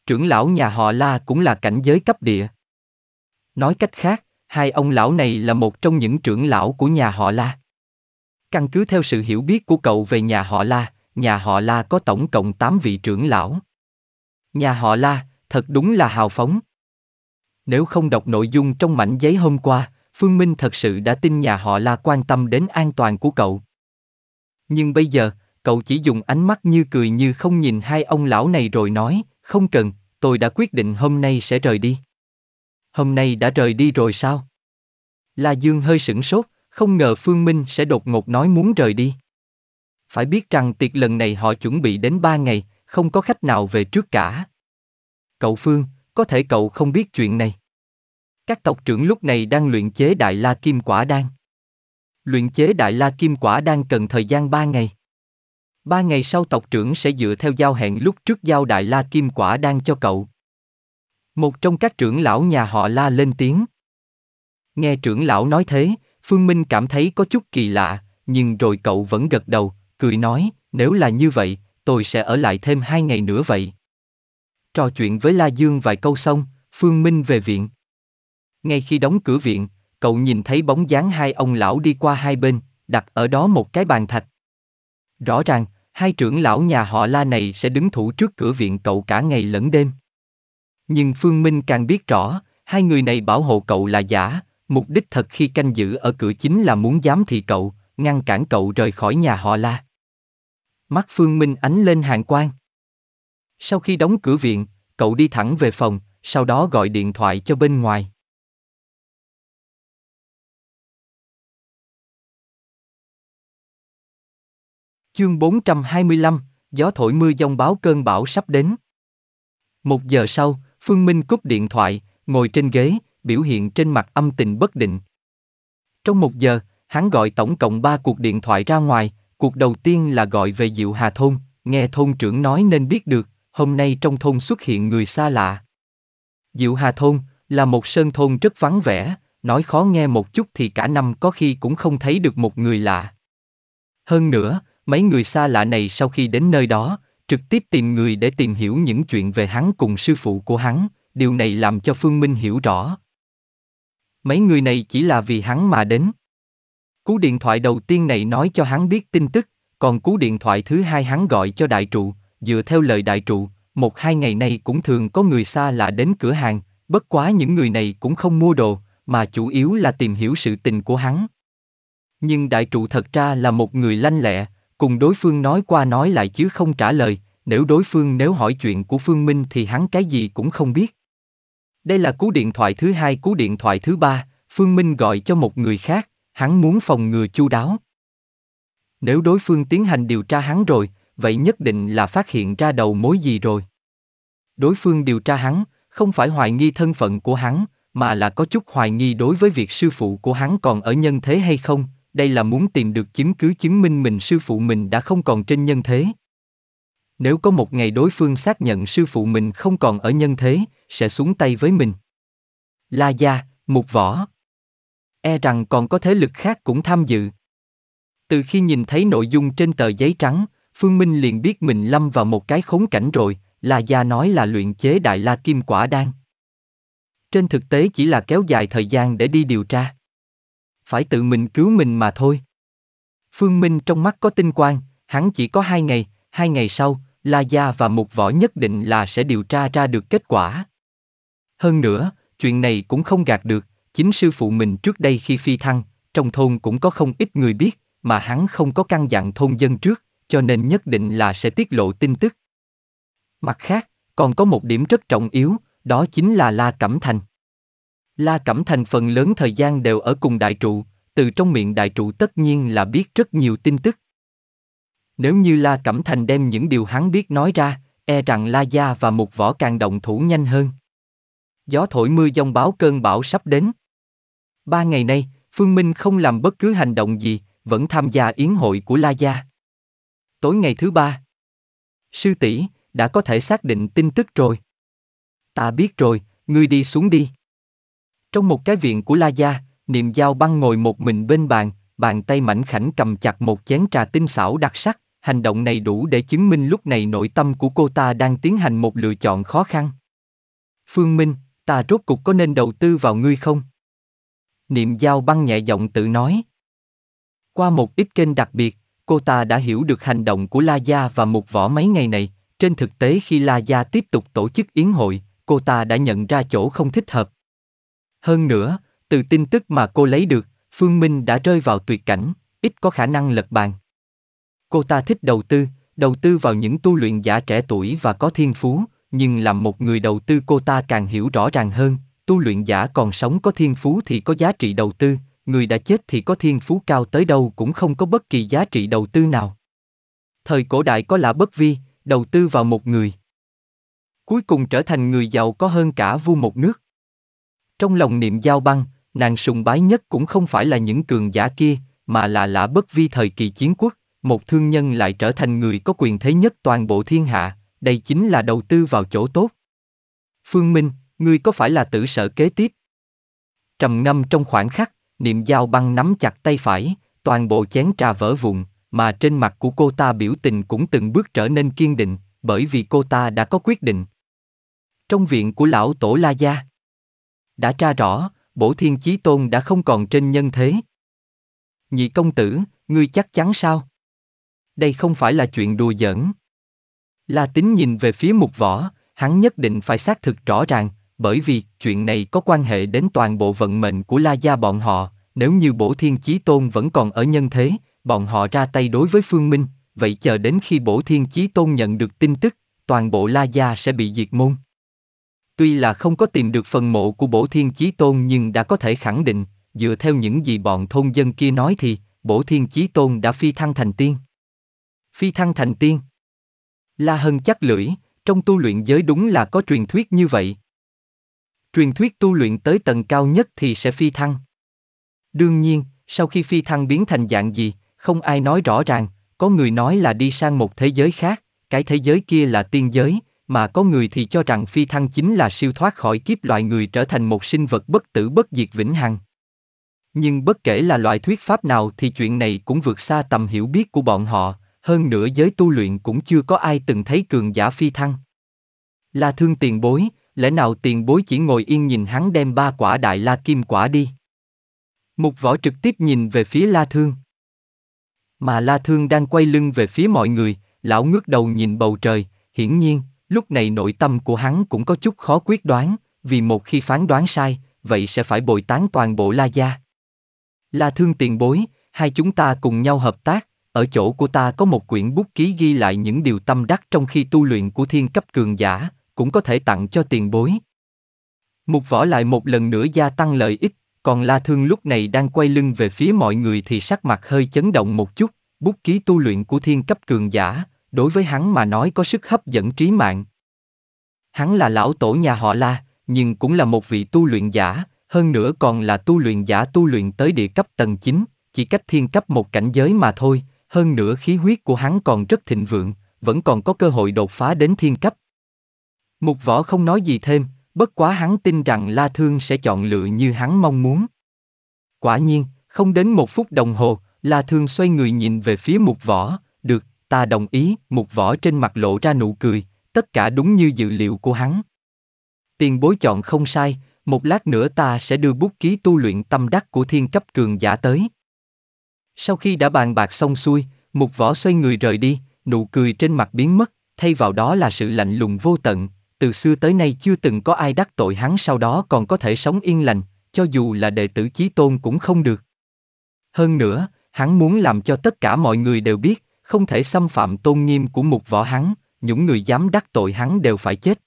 [SPEAKER 1] Trưởng lão nhà họ La cũng là cảnh giới cấp địa. Nói cách khác, hai ông lão này là một trong những trưởng lão của nhà họ La. Căn cứ theo sự hiểu biết của cậu về nhà họ La, nhà họ La có tổng cộng 8 vị trưởng lão. Nhà họ La, thật đúng là hào phóng. Nếu không đọc nội dung trong mảnh giấy hôm qua, Phương Minh thật sự đã tin nhà họ La quan tâm đến an toàn của cậu. Nhưng bây giờ, cậu chỉ dùng ánh mắt như cười như không nhìn hai ông lão này rồi nói, không cần, tôi đã quyết định hôm nay sẽ rời đi. Hôm nay đã rời đi rồi sao? La Dương hơi sửng sốt, không ngờ Phương Minh sẽ đột ngột nói muốn rời đi. Phải biết rằng tiệc lần này họ chuẩn bị đến ba ngày, không có khách nào về trước cả. Cậu Phương, có thể cậu không biết chuyện này. Các tộc trưởng lúc này đang luyện chế đại la kim quả đan. Luyện chế đại la kim quả đang cần thời gian 3 ngày. 3 ngày sau tộc trưởng sẽ dựa theo giao hẹn lúc trước giao đại la kim quả đang cho cậu. Một trong các trưởng lão nhà họ la lên tiếng. Nghe trưởng lão nói thế, Phương Minh cảm thấy có chút kỳ lạ, nhưng rồi cậu vẫn gật đầu, cười nói, nếu là như vậy, tôi sẽ ở lại thêm hai ngày nữa vậy. Trò chuyện với La Dương vài câu xong, Phương Minh về viện. Ngay khi đóng cửa viện, cậu nhìn thấy bóng dáng hai ông lão đi qua hai bên, đặt ở đó một cái bàn thạch. Rõ ràng, hai trưởng lão nhà họ la này sẽ đứng thủ trước cửa viện cậu cả ngày lẫn đêm. Nhưng Phương Minh càng biết rõ, hai người này bảo hộ cậu là giả, mục đích thật khi canh giữ ở cửa chính là muốn giám thị cậu, ngăn cản cậu rời khỏi nhà họ la. Mắt Phương Minh ánh lên hàng quang. Sau khi đóng cửa viện, cậu đi thẳng về phòng, sau đó gọi điện thoại cho bên ngoài. Chương 425, gió thổi mưa dông báo cơn bão sắp đến. Một giờ sau, Phương Minh cúp điện thoại, ngồi trên ghế, biểu hiện trên mặt âm tình bất định. Trong một giờ, hắn gọi tổng cộng ba cuộc điện thoại ra ngoài, cuộc đầu tiên là gọi về Diệu Hà Thôn, nghe thôn trưởng nói nên biết được, hôm nay trong thôn xuất hiện người xa lạ. Diệu Hà Thôn là một sơn thôn rất vắng vẻ, nói khó nghe một chút thì cả năm có khi cũng không thấy được một người lạ. Hơn nữa, Mấy người xa lạ này sau khi đến nơi đó, trực tiếp tìm người để tìm hiểu những chuyện về hắn cùng sư phụ của hắn, điều này làm cho Phương Minh hiểu rõ. Mấy người này chỉ là vì hắn mà đến. Cú điện thoại đầu tiên này nói cho hắn biết tin tức, còn cú điện thoại thứ hai hắn gọi cho đại trụ, dựa theo lời đại trụ, một hai ngày nay cũng thường có người xa lạ đến cửa hàng, bất quá những người này cũng không mua đồ, mà chủ yếu là tìm hiểu sự tình của hắn. Nhưng đại trụ thật ra là một người lanh lẹ, cùng đối phương nói qua nói lại chứ không trả lời, nếu đối phương nếu hỏi chuyện của Phương Minh thì hắn cái gì cũng không biết. Đây là cú điện thoại thứ hai, cú điện thoại thứ ba, Phương Minh gọi cho một người khác, hắn muốn phòng ngừa chu đáo. Nếu đối phương tiến hành điều tra hắn rồi, vậy nhất định là phát hiện ra đầu mối gì rồi. Đối phương điều tra hắn, không phải hoài nghi thân phận của hắn, mà là có chút hoài nghi đối với việc sư phụ của hắn còn ở nhân thế hay không, đây là muốn tìm được chứng cứ chứng minh mình sư phụ mình đã không còn trên nhân thế. Nếu có một ngày đối phương xác nhận sư phụ mình không còn ở nhân thế, sẽ xuống tay với mình. La Gia, Mục Võ E rằng còn có thế lực khác cũng tham dự. Từ khi nhìn thấy nội dung trên tờ giấy trắng, Phương Minh liền biết mình lâm vào một cái khốn cảnh rồi, La Gia nói là luyện chế Đại La Kim Quả Đan. Trên thực tế chỉ là kéo dài thời gian để đi điều tra phải tự mình cứu mình mà thôi. Phương Minh trong mắt có tinh quang, hắn chỉ có hai ngày, hai ngày sau, La Gia và Mục Võ nhất định là sẽ điều tra ra được kết quả. Hơn nữa, chuyện này cũng không gạt được, chính sư phụ mình trước đây khi phi thăng, trong thôn cũng có không ít người biết, mà hắn không có căn dặn thôn dân trước, cho nên nhất định là sẽ tiết lộ tin tức. Mặt khác, còn có một điểm rất trọng yếu, đó chính là La Cẩm Thành. La Cẩm Thành phần lớn thời gian đều ở cùng đại trụ, từ trong miệng đại trụ tất nhiên là biết rất nhiều tin tức. Nếu như La Cẩm Thành đem những điều hắn biết nói ra, e rằng La Gia và một võ càng động thủ nhanh hơn. Gió thổi mưa dông báo cơn bão sắp đến. Ba ngày nay, Phương Minh không làm bất cứ hành động gì, vẫn tham gia yến hội của La Gia. Tối ngày thứ ba, sư tỷ đã có thể xác định tin tức rồi. Ta biết rồi, ngươi đi xuống đi. Trong một cái viện của La Gia, niệm giao băng ngồi một mình bên bàn, bàn tay mảnh khảnh cầm chặt một chén trà tinh xảo đặc sắc, hành động này đủ để chứng minh lúc này nội tâm của cô ta đang tiến hành một lựa chọn khó khăn. Phương Minh, ta rốt cục có nên đầu tư vào ngươi không? Niệm giao băng nhẹ giọng tự nói. Qua một ít kênh đặc biệt, cô ta đã hiểu được hành động của La Gia và một võ mấy ngày này, trên thực tế khi La Gia tiếp tục tổ chức yến hội, cô ta đã nhận ra chỗ không thích hợp, hơn nữa, từ tin tức mà cô lấy được, Phương Minh đã rơi vào tuyệt cảnh, ít có khả năng lật bàn. Cô ta thích đầu tư, đầu tư vào những tu luyện giả trẻ tuổi và có thiên phú, nhưng làm một người đầu tư cô ta càng hiểu rõ ràng hơn, tu luyện giả còn sống có thiên phú thì có giá trị đầu tư, người đã chết thì có thiên phú cao tới đâu cũng không có bất kỳ giá trị đầu tư nào. Thời cổ đại có là bất vi, đầu tư vào một người. Cuối cùng trở thành người giàu có hơn cả vua một nước. Trong lòng niệm giao băng, nàng sùng bái nhất cũng không phải là những cường giả kia, mà là lã bất vi thời kỳ chiến quốc, một thương nhân lại trở thành người có quyền thế nhất toàn bộ thiên hạ, đây chính là đầu tư vào chỗ tốt. Phương Minh, ngươi có phải là tử sở kế tiếp? Trầm ngâm trong khoảng khắc, niệm giao băng nắm chặt tay phải, toàn bộ chén trà vỡ vụn, mà trên mặt của cô ta biểu tình cũng từng bước trở nên kiên định, bởi vì cô ta đã có quyết định. Trong viện của lão tổ La Gia, đã tra rõ, bổ thiên chí tôn đã không còn trên nhân thế. Nhị công tử, ngươi chắc chắn sao? Đây không phải là chuyện đùa giỡn. La tính nhìn về phía mục võ, hắn nhất định phải xác thực rõ ràng, bởi vì chuyện này có quan hệ đến toàn bộ vận mệnh của La Gia bọn họ, nếu như Bổ Thiên Chí Tôn vẫn còn ở nhân thế, bọn họ ra tay đối với Phương Minh, vậy chờ đến khi Bổ Thiên Chí Tôn nhận được tin tức, toàn bộ La Gia sẽ bị diệt môn. Tuy là không có tìm được phần mộ của Bổ Thiên Chí Tôn nhưng đã có thể khẳng định, dựa theo những gì bọn thôn dân kia nói thì, Bổ Thiên Chí Tôn đã phi thăng thành tiên. Phi thăng thành tiên. La Hân chắc lưỡi, trong tu luyện giới đúng là có truyền thuyết như vậy. Truyền thuyết tu luyện tới tầng cao nhất thì sẽ phi thăng. Đương nhiên, sau khi phi thăng biến thành dạng gì, không ai nói rõ ràng, có người nói là đi sang một thế giới khác, cái thế giới kia là tiên giới, mà có người thì cho rằng phi thăng chính là siêu thoát khỏi kiếp loài người trở thành một sinh vật bất tử bất diệt vĩnh hằng. Nhưng bất kể là loại thuyết pháp nào thì chuyện này cũng vượt xa tầm hiểu biết của bọn họ, hơn nữa giới tu luyện cũng chưa có ai từng thấy cường giả phi thăng. La thương tiền bối, lẽ nào tiền bối chỉ ngồi yên nhìn hắn đem ba quả đại la kim quả đi? Mục võ trực tiếp nhìn về phía la thương. Mà la thương đang quay lưng về phía mọi người, lão ngước đầu nhìn bầu trời, hiển nhiên, Lúc này nội tâm của hắn cũng có chút khó quyết đoán, vì một khi phán đoán sai, vậy sẽ phải bồi tán toàn bộ La Gia. La Thương tiền bối, hai chúng ta cùng nhau hợp tác, ở chỗ của ta có một quyển bút ký ghi lại những điều tâm đắc trong khi tu luyện của thiên cấp cường giả, cũng có thể tặng cho tiền bối. Mục võ lại một lần nữa gia tăng lợi ích, còn La Thương lúc này đang quay lưng về phía mọi người thì sắc mặt hơi chấn động một chút, bút ký tu luyện của thiên cấp cường giả, đối với hắn mà nói có sức hấp dẫn trí mạng. Hắn là lão tổ nhà họ La, nhưng cũng là một vị tu luyện giả, hơn nữa còn là tu luyện giả tu luyện tới địa cấp tầng 9, chỉ cách thiên cấp một cảnh giới mà thôi, hơn nữa khí huyết của hắn còn rất thịnh vượng, vẫn còn có cơ hội đột phá đến thiên cấp. Mục võ không nói gì thêm, bất quá hắn tin rằng La Thương sẽ chọn lựa như hắn mong muốn. Quả nhiên, không đến một phút đồng hồ, La Thương xoay người nhìn về phía mục võ, ta đồng ý, một võ trên mặt lộ ra nụ cười, tất cả đúng như dự liệu của hắn. Tiền bối chọn không sai, một lát nữa ta sẽ đưa bút ký tu luyện tâm đắc của thiên cấp cường giả tới. Sau khi đã bàn bạc xong xuôi, một võ xoay người rời đi, nụ cười trên mặt biến mất, thay vào đó là sự lạnh lùng vô tận, từ xưa tới nay chưa từng có ai đắc tội hắn sau đó còn có thể sống yên lành, cho dù là đệ tử chí tôn cũng không được. Hơn nữa, hắn muốn làm cho tất cả mọi người đều biết, không thể xâm phạm tôn nghiêm của mục võ hắn, những người dám đắc tội hắn đều phải chết.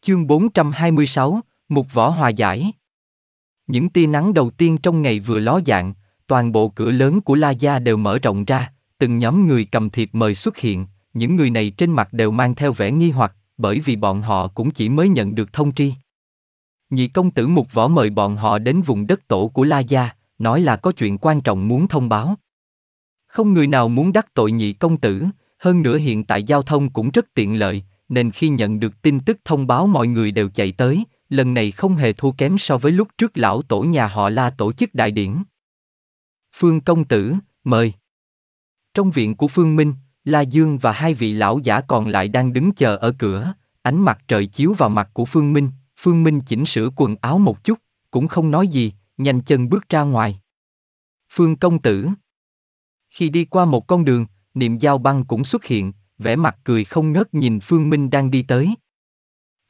[SPEAKER 1] Chương 426, Mục Võ Hòa Giải Những tia nắng đầu tiên trong ngày vừa ló dạng, toàn bộ cửa lớn của La Gia đều mở rộng ra, từng nhóm người cầm thiệp mời xuất hiện, những người này trên mặt đều mang theo vẻ nghi hoặc, bởi vì bọn họ cũng chỉ mới nhận được thông tri. Nhị công tử Mục Võ mời bọn họ đến vùng đất tổ của La Gia, nói là có chuyện quan trọng muốn thông báo. Không người nào muốn đắc tội nhị công tử, hơn nữa hiện tại giao thông cũng rất tiện lợi, nên khi nhận được tin tức thông báo mọi người đều chạy tới, lần này không hề thua kém so với lúc trước lão tổ nhà họ La tổ chức đại điển. Phương công tử, mời. Trong viện của Phương Minh, La Dương và hai vị lão giả còn lại đang đứng chờ ở cửa, ánh mặt trời chiếu vào mặt của Phương Minh, Phương Minh chỉnh sửa quần áo một chút, cũng không nói gì, nhanh chân bước ra ngoài. Phương công tử. Khi đi qua một con đường, niệm giao băng cũng xuất hiện, vẻ mặt cười không ngớt nhìn Phương Minh đang đi tới.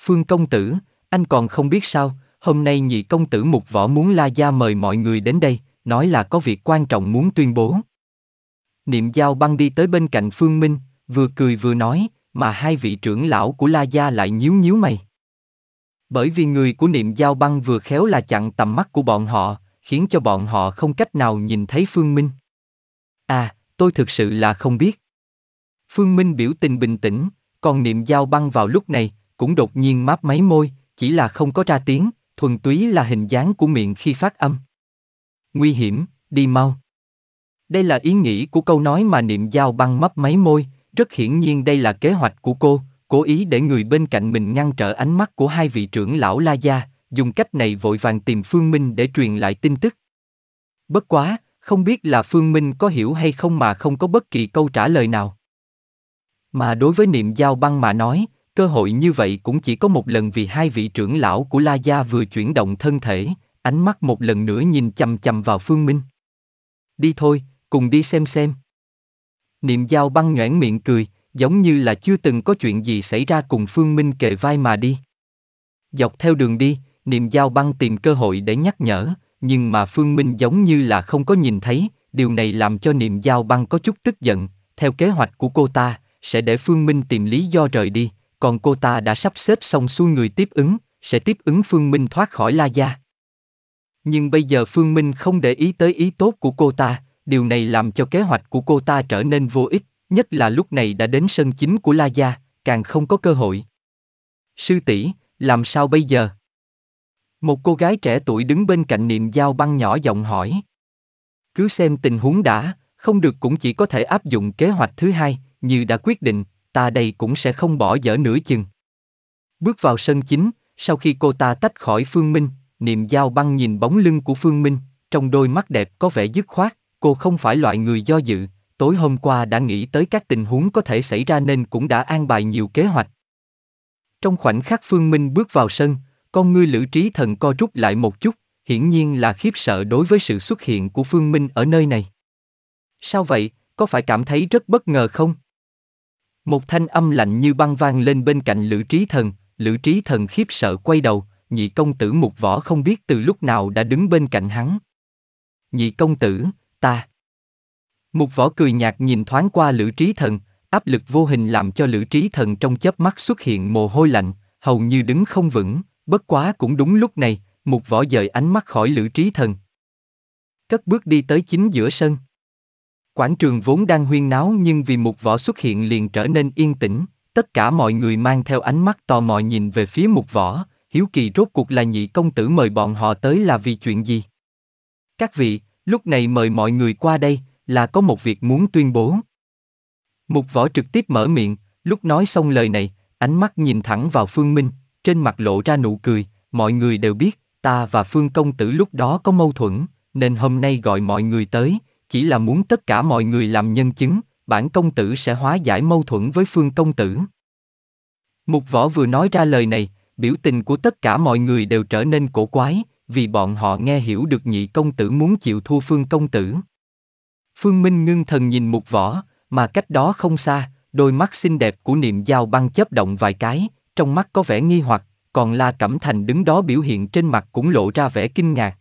[SPEAKER 1] Phương công tử, anh còn không biết sao, hôm nay nhị công tử mục võ muốn la gia mời mọi người đến đây, nói là có việc quan trọng muốn tuyên bố. Niệm giao băng đi tới bên cạnh Phương Minh, vừa cười vừa nói, mà hai vị trưởng lão của la gia lại nhíu nhíu mày. Bởi vì người của niệm giao băng vừa khéo là chặn tầm mắt của bọn họ, khiến cho bọn họ không cách nào nhìn thấy Phương Minh. À, tôi thực sự là không biết. Phương Minh biểu tình bình tĩnh, còn niệm giao băng vào lúc này, cũng đột nhiên máp máy môi, chỉ là không có ra tiếng, thuần túy là hình dáng của miệng khi phát âm. Nguy hiểm, đi mau. Đây là ý nghĩ của câu nói mà niệm giao băng mấp máy môi, rất hiển nhiên đây là kế hoạch của cô, cố ý để người bên cạnh mình ngăn trở ánh mắt của hai vị trưởng lão La Gia, dùng cách này vội vàng tìm Phương Minh để truyền lại tin tức. Bất quá, không biết là Phương Minh có hiểu hay không mà không có bất kỳ câu trả lời nào. Mà đối với niệm giao băng mà nói, cơ hội như vậy cũng chỉ có một lần vì hai vị trưởng lão của La Gia vừa chuyển động thân thể, ánh mắt một lần nữa nhìn chầm chầm vào Phương Minh. Đi thôi, cùng đi xem xem. Niệm giao băng nhoảng miệng cười, giống như là chưa từng có chuyện gì xảy ra cùng Phương Minh kề vai mà đi. Dọc theo đường đi, niệm giao băng tìm cơ hội để nhắc nhở, nhưng mà Phương Minh giống như là không có nhìn thấy, điều này làm cho niệm giao băng có chút tức giận, theo kế hoạch của cô ta, sẽ để Phương Minh tìm lý do rời đi, còn cô ta đã sắp xếp xong xuôi người tiếp ứng, sẽ tiếp ứng Phương Minh thoát khỏi La Gia. Nhưng bây giờ Phương Minh không để ý tới ý tốt của cô ta, điều này làm cho kế hoạch của cô ta trở nên vô ích, nhất là lúc này đã đến sân chính của La Gia, càng không có cơ hội. Sư tỷ, làm sao bây giờ? Một cô gái trẻ tuổi đứng bên cạnh niệm giao băng nhỏ giọng hỏi. Cứ xem tình huống đã, không được cũng chỉ có thể áp dụng kế hoạch thứ hai, như đã quyết định, ta đây cũng sẽ không bỏ dở nửa chừng. Bước vào sân chính, sau khi cô ta tách khỏi Phương Minh, niệm giao băng nhìn bóng lưng của Phương Minh, trong đôi mắt đẹp có vẻ dứt khoát, cô không phải loại người do dự, tối hôm qua đã nghĩ tới các tình huống có thể xảy ra nên cũng đã an bài nhiều kế hoạch. Trong khoảnh khắc Phương Minh bước vào sân, con ngươi lữ trí thần co rút lại một chút, hiển nhiên là khiếp sợ đối với sự xuất hiện của Phương Minh ở nơi này. Sao vậy, có phải cảm thấy rất bất ngờ không? Một thanh âm lạnh như băng vang lên bên cạnh lữ trí thần, lữ trí thần khiếp sợ quay đầu, nhị công tử mục võ không biết từ lúc nào đã đứng bên cạnh hắn. Nhị công tử, ta. Mục võ cười nhạt nhìn thoáng qua Lữ Trí Thần, áp lực vô hình làm cho Lữ Trí Thần trong chớp mắt xuất hiện mồ hôi lạnh, hầu như đứng không vững, bất quá cũng đúng lúc này, mục võ dời ánh mắt khỏi Lữ Trí Thần. Cất bước đi tới chính giữa sân. Quảng trường vốn đang huyên náo nhưng vì mục võ xuất hiện liền trở nên yên tĩnh, tất cả mọi người mang theo ánh mắt tò mò nhìn về phía mục võ, hiếu kỳ rốt cuộc là nhị công tử mời bọn họ tới là vì chuyện gì. Các vị, lúc này mời mọi người qua đây, là có một việc muốn tuyên bố. Mục võ trực tiếp mở miệng, lúc nói xong lời này, ánh mắt nhìn thẳng vào Phương Minh, trên mặt lộ ra nụ cười, mọi người đều biết, ta và Phương Công Tử lúc đó có mâu thuẫn, nên hôm nay gọi mọi người tới, chỉ là muốn tất cả mọi người làm nhân chứng, bản công tử sẽ hóa giải mâu thuẫn với Phương Công Tử. Mục võ vừa nói ra lời này, biểu tình của tất cả mọi người đều trở nên cổ quái, vì bọn họ nghe hiểu được nhị công tử muốn chịu thua Phương Công Tử. Phương Minh ngưng thần nhìn một võ, mà cách đó không xa, đôi mắt xinh đẹp của niệm giao băng chớp động vài cái, trong mắt có vẻ nghi hoặc, còn La Cẩm Thành đứng đó biểu hiện trên mặt cũng lộ ra vẻ kinh ngạc.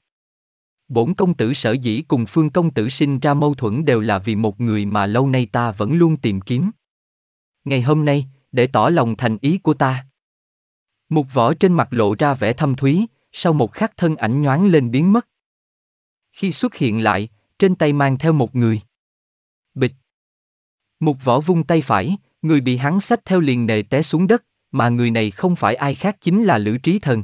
[SPEAKER 1] Bổn công tử sở dĩ cùng Phương công tử sinh ra mâu thuẫn đều là vì một người mà lâu nay ta vẫn luôn tìm kiếm. Ngày hôm nay, để tỏ lòng thành ý của ta. Mục võ trên mặt lộ ra vẻ thâm thúy, sau một khắc thân ảnh nhoáng lên biến mất. Khi xuất hiện lại, trên tay mang theo một người. Bịch. Mục võ vung tay phải, người bị hắn xách theo liền nề té xuống đất, mà người này không phải ai khác chính là Lữ Trí Thần.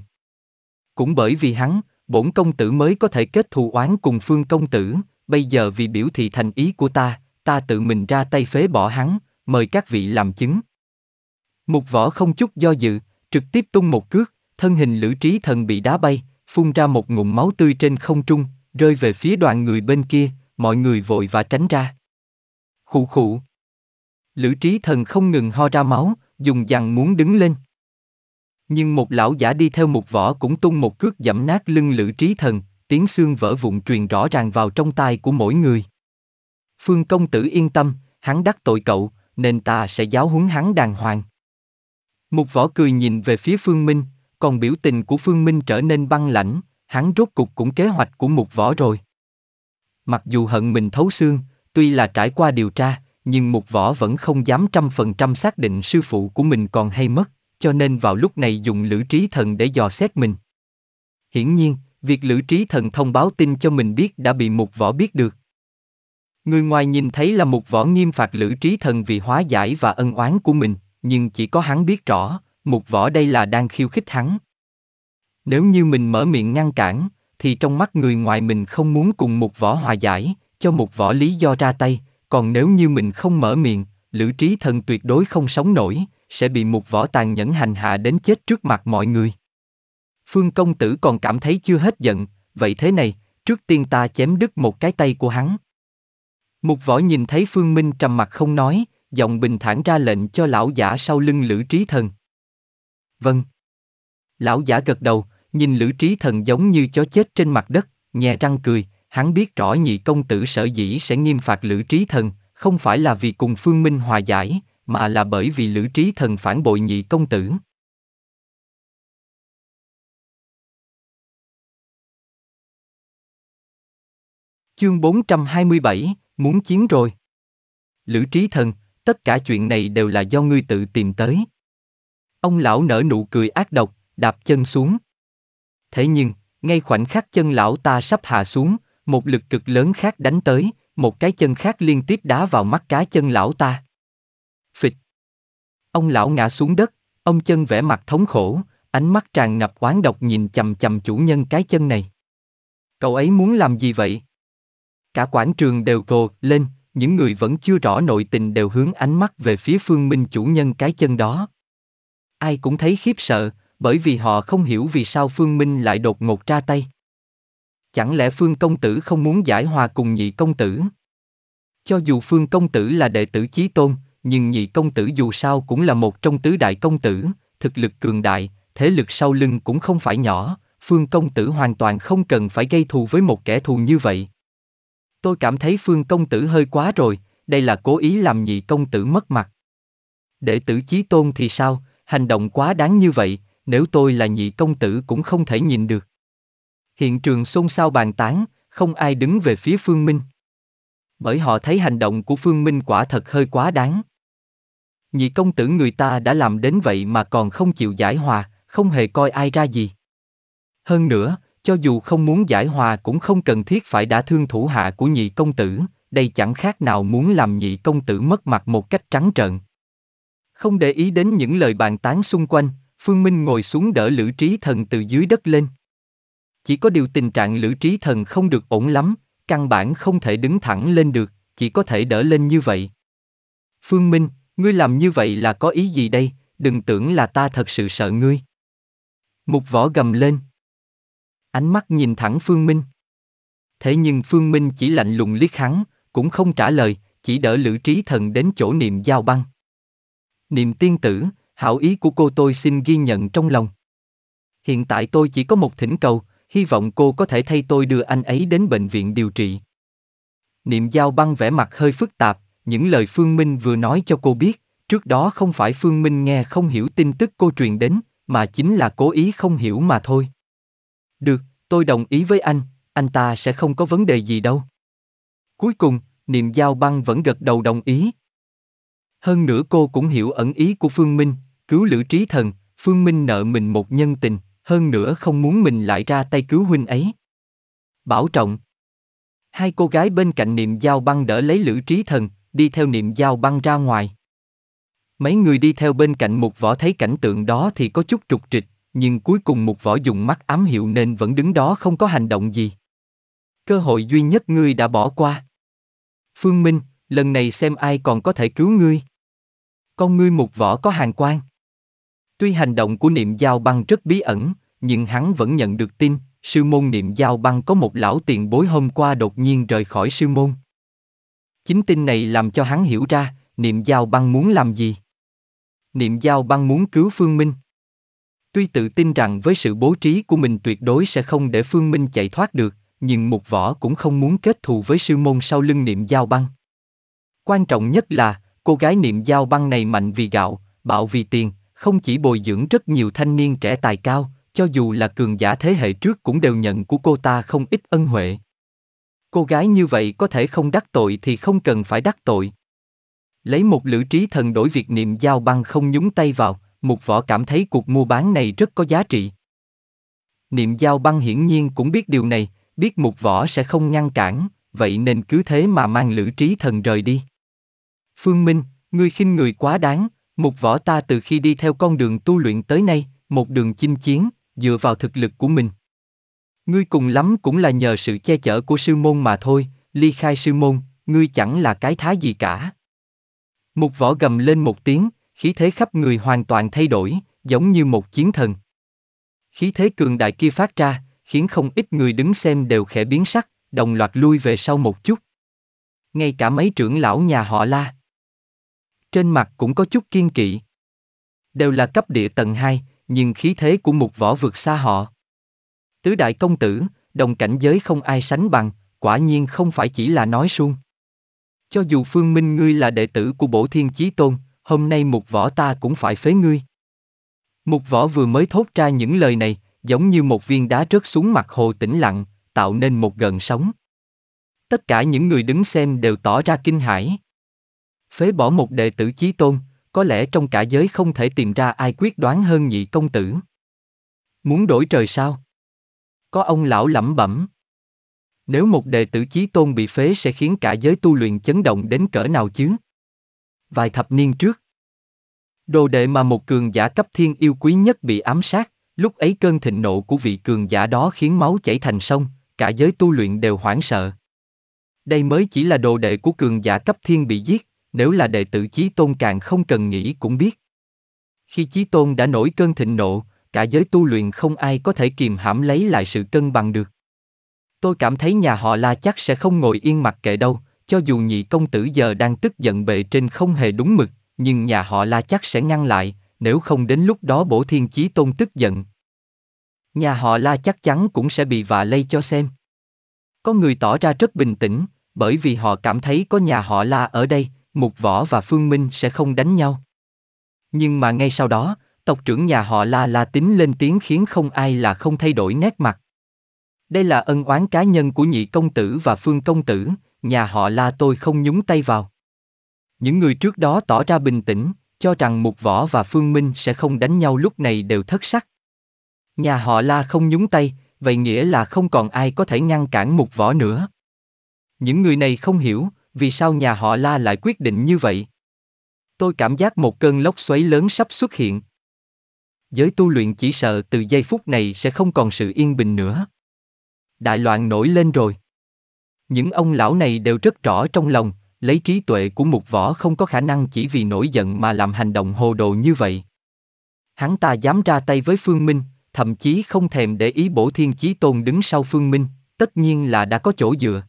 [SPEAKER 1] Cũng bởi vì hắn, bổn công tử mới có thể kết thù oán cùng phương công tử, bây giờ vì biểu thị thành ý của ta, ta tự mình ra tay phế bỏ hắn, mời các vị làm chứng. Mục võ không chút do dự, trực tiếp tung một cước, thân hình Lữ Trí Thần bị đá bay, phun ra một ngụm máu tươi trên không trung, rơi về phía đoàn người bên kia, mọi người vội và tránh ra. Khụ khụ. Lữ trí thần không ngừng ho ra máu, dùng dằn muốn đứng lên. Nhưng một lão giả đi theo một võ cũng tung một cước dẫm nát lưng lữ trí thần, tiếng xương vỡ vụn truyền rõ ràng vào trong tai của mỗi người. Phương công tử yên tâm, hắn đắc tội cậu, nên ta sẽ giáo huấn hắn đàng hoàng. Một võ cười nhìn về phía Phương Minh, còn biểu tình của Phương Minh trở nên băng lãnh, hắn rốt cục cũng kế hoạch của mục võ rồi. Mặc dù hận mình thấu xương, tuy là trải qua điều tra, nhưng mục võ vẫn không dám trăm phần trăm xác định sư phụ của mình còn hay mất, cho nên vào lúc này dùng lữ trí thần để dò xét mình. Hiển nhiên, việc lữ trí thần thông báo tin cho mình biết đã bị mục võ biết được. Người ngoài nhìn thấy là mục võ nghiêm phạt lữ trí thần vì hóa giải và ân oán của mình, nhưng chỉ có hắn biết rõ, mục võ đây là đang khiêu khích hắn. Nếu như mình mở miệng ngăn cản, thì trong mắt người ngoài mình không muốn cùng một võ hòa giải, cho một võ lý do ra tay, còn nếu như mình không mở miệng, lữ trí thần tuyệt đối không sống nổi, sẽ bị một võ tàn nhẫn hành hạ đến chết trước mặt mọi người. Phương công tử còn cảm thấy chưa hết giận, vậy thế này, trước tiên ta chém đứt một cái tay của hắn. Mục võ nhìn thấy Phương Minh trầm mặt không nói, giọng bình thản ra lệnh cho lão giả sau lưng lữ trí thần. Vâng. Lão giả gật đầu, nhìn Lữ Trí Thần giống như chó chết trên mặt đất, nhè răng cười, hắn biết rõ nhị công tử sở dĩ sẽ nghiêm phạt Lữ Trí Thần, không phải là vì cùng Phương Minh hòa giải, mà là bởi vì Lữ Trí Thần phản
[SPEAKER 2] bội nhị công tử.
[SPEAKER 1] Chương 427, muốn chiến rồi. Lữ Trí Thần, tất cả chuyện này đều là do ngươi tự tìm tới. Ông lão nở nụ cười ác độc, đạp chân xuống thế nhưng, ngay khoảnh khắc chân lão ta sắp hạ xuống, một lực cực lớn khác đánh tới, một cái chân khác liên tiếp đá vào mắt cá chân lão ta. Phịch. Ông lão ngã xuống đất, ông chân vẻ mặt thống khổ, ánh mắt tràn ngập oán độc nhìn chầm chầm chủ nhân cái chân này. Cậu ấy muốn làm gì vậy? Cả quảng trường đều gồ lên, những người vẫn chưa rõ nội tình đều hướng ánh mắt về phía phương minh chủ nhân cái chân đó. Ai cũng thấy khiếp sợ, bởi vì họ không hiểu vì sao Phương Minh lại đột ngột ra tay. Chẳng lẽ Phương Công Tử không muốn giải hòa cùng nhị công tử? Cho dù Phương Công Tử là đệ tử Chí Tôn, nhưng nhị công tử dù sao cũng là một trong tứ đại công tử, thực lực cường đại, thế lực sau lưng cũng không phải nhỏ, Phương Công Tử hoàn toàn không cần phải gây thù với một kẻ thù như vậy. Tôi cảm thấy Phương Công Tử hơi quá rồi, đây là cố ý làm nhị công tử mất mặt. Đệ tử Chí Tôn thì sao, hành động quá đáng như vậy, nếu tôi là nhị công tử cũng không thể nhìn được. Hiện trường xôn xao bàn tán, không ai đứng về phía Phương Minh. Bởi họ thấy hành động của Phương Minh quả thật hơi quá đáng. Nhị công tử người ta đã làm đến vậy mà còn không chịu giải hòa, không hề coi ai ra gì. Hơn nữa, cho dù không muốn giải hòa cũng không cần thiết phải đã thương thủ hạ của nhị công tử, đây chẳng khác nào muốn làm nhị công tử mất mặt một cách trắng trợn. Không để ý đến những lời bàn tán xung quanh, Phương Minh ngồi xuống đỡ Lữ Trí Thần từ dưới đất lên. Chỉ có điều tình trạng Lữ Trí Thần không được ổn lắm, căn bản không thể đứng thẳng lên được, chỉ có thể đỡ lên như vậy. Phương Minh, ngươi làm như vậy là có ý gì đây, đừng tưởng là ta thật sự sợ ngươi. Mục võ gầm lên. Ánh mắt nhìn thẳng Phương Minh. Thế nhưng Phương Minh chỉ lạnh lùng liếc hắn, cũng không trả lời, chỉ đỡ Lữ Trí Thần đến chỗ niệm giao băng. Niệm tiên tử, hảo ý của cô tôi xin ghi nhận trong lòng. Hiện tại tôi chỉ có một thỉnh cầu, hy vọng cô có thể thay tôi đưa anh ấy đến bệnh viện điều trị. Niệm giao băng vẻ mặt hơi phức tạp, những lời Phương Minh vừa nói cho cô biết, trước đó không phải Phương Minh nghe không hiểu tin tức cô truyền đến, mà chính là cố ý không hiểu mà thôi. Được, tôi đồng ý với anh, anh ta sẽ không có vấn đề gì đâu. Cuối cùng, niệm giao băng vẫn gật đầu đồng ý. Hơn nữa cô cũng hiểu ẩn ý của Phương Minh, cứu Lữ Trí Thần, Phương Minh nợ mình một nhân tình, hơn nữa không muốn mình lại ra tay cứu huynh ấy. Bảo trọng. Hai cô gái bên cạnh niệm giao băng đỡ lấy Lữ Trí Thần, đi theo niệm giao băng ra ngoài. Mấy người đi theo bên cạnh một võ thấy cảnh tượng đó thì có chút trục trịch, nhưng cuối cùng một võ dùng mắt ám hiệu nên vẫn đứng đó không có hành động gì. Cơ hội duy nhất ngươi đã bỏ qua. Phương Minh, lần này xem ai còn có thể cứu ngươi. Con ngươi một võ có hàng quan. Tuy hành động của niệm giao băng rất bí ẩn, nhưng hắn vẫn nhận được tin, sư môn niệm giao băng có một lão tiền bối hôm qua đột nhiên rời khỏi sư môn. Chính tin này làm cho hắn hiểu ra, niệm giao băng muốn làm gì. Niệm giao băng muốn cứu Phương Minh. Tuy tự tin rằng với sự bố trí của mình tuyệt đối sẽ không để Phương Minh chạy thoát được, nhưng Mục Võ cũng không muốn kết thù với sư môn sau lưng niệm giao băng. Quan trọng nhất là, cô gái niệm giao băng này mạnh vì gạo, bạo vì tiền, không chỉ bồi dưỡng rất nhiều thanh niên trẻ tài cao, cho dù là cường giả thế hệ trước cũng đều nhận của cô ta không ít ân huệ. Cô gái như vậy có thể không đắc tội thì không cần phải đắc tội. Lấy một lữ trí thần đổi việc niệm giao băng không nhúng tay vào, mục võ cảm thấy cuộc mua bán này rất có giá trị. Niệm giao băng hiển nhiên cũng biết điều này, biết mục võ sẽ không ngăn cản, vậy nên cứ thế mà mang lữ trí thần rời đi. Phương Minh, ngươi khinh người quá đáng, Mục võ ta từ khi đi theo con đường tu luyện tới nay, một đường chinh chiến, dựa vào thực lực của mình. Ngươi cùng lắm cũng là nhờ sự che chở của sư môn mà thôi, ly khai sư môn, ngươi chẳng là cái thái gì cả. Mục võ gầm lên một tiếng, khí thế khắp người hoàn toàn thay đổi, giống như một chiến thần. Khí thế cường đại kia phát ra, khiến không ít người đứng xem đều khẽ biến sắc, đồng loạt lui về sau một chút. Ngay cả mấy trưởng lão nhà họ la trên mặt cũng có chút kiên kỵ. Đều là cấp địa tầng 2, nhưng khí thế của một võ vượt xa họ. Tứ đại công tử, đồng cảnh giới không ai sánh bằng, quả nhiên không phải chỉ là nói suông. Cho dù Phương Minh ngươi là đệ tử của Bổ Thiên Chí Tôn, hôm nay một võ ta cũng phải phế ngươi. Mục võ vừa mới thốt ra những lời này, giống như một viên đá rớt xuống mặt hồ tĩnh lặng, tạo nên một gần sóng. Tất cả những người đứng xem đều tỏ ra kinh hãi. Phế bỏ một đệ tử chí tôn, có lẽ trong cả giới không thể tìm ra ai quyết đoán hơn nhị công tử. Muốn đổi trời sao? Có ông lão lẩm bẩm. Nếu một đệ tử chí tôn bị phế sẽ khiến cả giới tu luyện chấn động đến cỡ nào chứ? Vài thập niên trước, đồ đệ mà một cường giả cấp thiên yêu quý nhất bị ám sát, lúc ấy cơn thịnh nộ của vị cường giả đó khiến máu chảy thành sông, cả giới tu luyện đều hoảng sợ. Đây mới chỉ là đồ đệ của cường giả cấp thiên bị giết, nếu là đệ tử Chí Tôn càng không cần nghĩ cũng biết. Khi Chí Tôn đã nổi cơn thịnh nộ, cả giới tu luyện không ai có thể kiềm hãm lấy lại sự cân bằng được. Tôi cảm thấy nhà họ La chắc sẽ không ngồi yên mặc kệ đâu, cho dù nhị công tử giờ đang tức giận bệ trên không hề đúng mực, nhưng nhà họ La chắc sẽ ngăn lại, nếu không đến lúc đó bổ thiên chí tôn tức giận. Nhà họ La chắc chắn cũng sẽ bị vạ lây cho xem. Có người tỏ ra rất bình tĩnh, bởi vì họ cảm thấy có nhà họ La ở đây, Mục Võ và Phương Minh sẽ không đánh nhau. Nhưng mà ngay sau đó, tộc trưởng nhà họ La La Tính lên tiếng khiến không ai là không thay đổi nét mặt. Đây là ân oán cá nhân của nhị công tử và Phương công tử, nhà họ La tôi không nhúng tay vào. Những người trước đó tỏ ra bình tĩnh, cho rằng Mục Võ và Phương Minh sẽ không đánh nhau lúc này đều thất sắc. Nhà họ La không nhúng tay, vậy nghĩa là không còn ai có thể ngăn cản Mục Võ nữa. Những người này không hiểu, vì sao nhà họ La lại quyết định như vậy? Tôi cảm giác một cơn lốc xoáy lớn sắp xuất hiện. Giới tu luyện chỉ sợ từ giây phút này sẽ không còn sự yên bình nữa. Đại loạn nổi lên rồi. Những ông lão này đều rất rõ trong lòng, lấy trí tuệ của một võ không có khả năng chỉ vì nổi giận mà làm hành động hồ đồ như vậy. Hắn ta dám ra tay với Phương Minh, thậm chí không thèm để ý bổ thiên chí tôn đứng sau Phương Minh, tất nhiên là đã có chỗ dựa.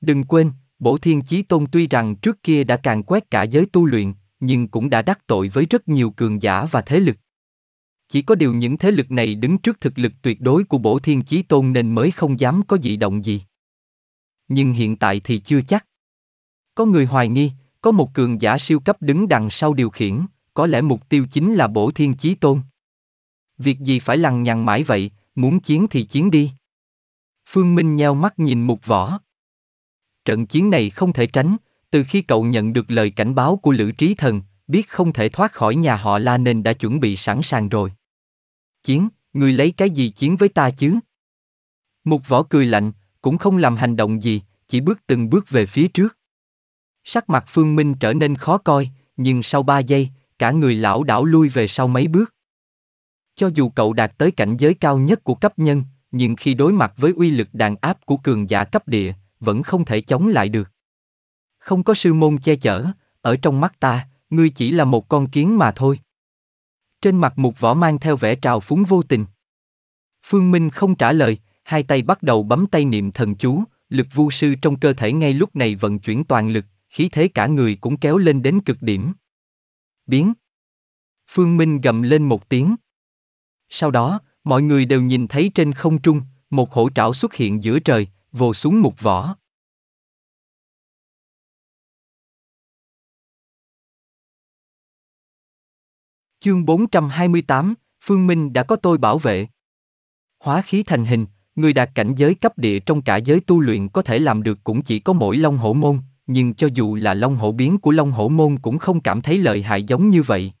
[SPEAKER 1] Đừng quên, Bổ Thiên Chí Tôn tuy rằng trước kia đã càng quét cả giới tu luyện, nhưng cũng đã đắc tội với rất nhiều cường giả và thế lực. Chỉ có điều những thế lực này đứng trước thực lực tuyệt đối của Bổ Thiên Chí Tôn nên mới không dám có dị động gì. Nhưng hiện tại thì chưa chắc. Có người hoài nghi, có một cường giả siêu cấp đứng đằng sau điều khiển, có lẽ mục tiêu chính là Bổ Thiên Chí Tôn. Việc gì phải lằng nhằng mãi vậy, muốn chiến thì chiến đi. Phương Minh nheo mắt nhìn mục võ trận chiến này không thể tránh, từ khi cậu nhận được lời cảnh báo của Lữ Trí Thần, biết không thể thoát khỏi nhà họ La nên đã chuẩn bị sẵn sàng rồi. Chiến, người lấy cái gì chiến với ta chứ? Mục võ cười lạnh, cũng không làm hành động gì, chỉ bước từng bước về phía trước. Sắc mặt Phương Minh trở nên khó coi, nhưng sau ba giây, cả người lão đảo lui về sau mấy bước. Cho dù cậu đạt tới cảnh giới cao nhất của cấp nhân, nhưng khi đối mặt với uy lực đàn áp của cường giả cấp địa, vẫn không thể chống lại được. Không có sư môn che chở, ở trong mắt ta, ngươi chỉ là một con kiến mà thôi. Trên mặt mục võ mang theo vẻ trào phúng vô tình. Phương Minh không trả lời, hai tay bắt đầu bấm tay niệm thần chú, lực vu sư trong cơ thể ngay lúc này vận chuyển toàn lực, khí thế cả người cũng kéo lên đến cực điểm. Biến. Phương Minh gầm lên một tiếng. Sau đó, mọi người đều nhìn thấy trên không trung, một hổ trảo xuất hiện giữa trời, vồ xuống một vỏ. Chương 428, Phương Minh đã có tôi bảo vệ. Hóa khí thành hình, người đạt cảnh giới cấp địa trong cả giới tu luyện có thể làm được cũng chỉ có mỗi long hổ môn, nhưng cho dù là long hổ biến của long hổ môn cũng không cảm thấy lợi hại giống như vậy.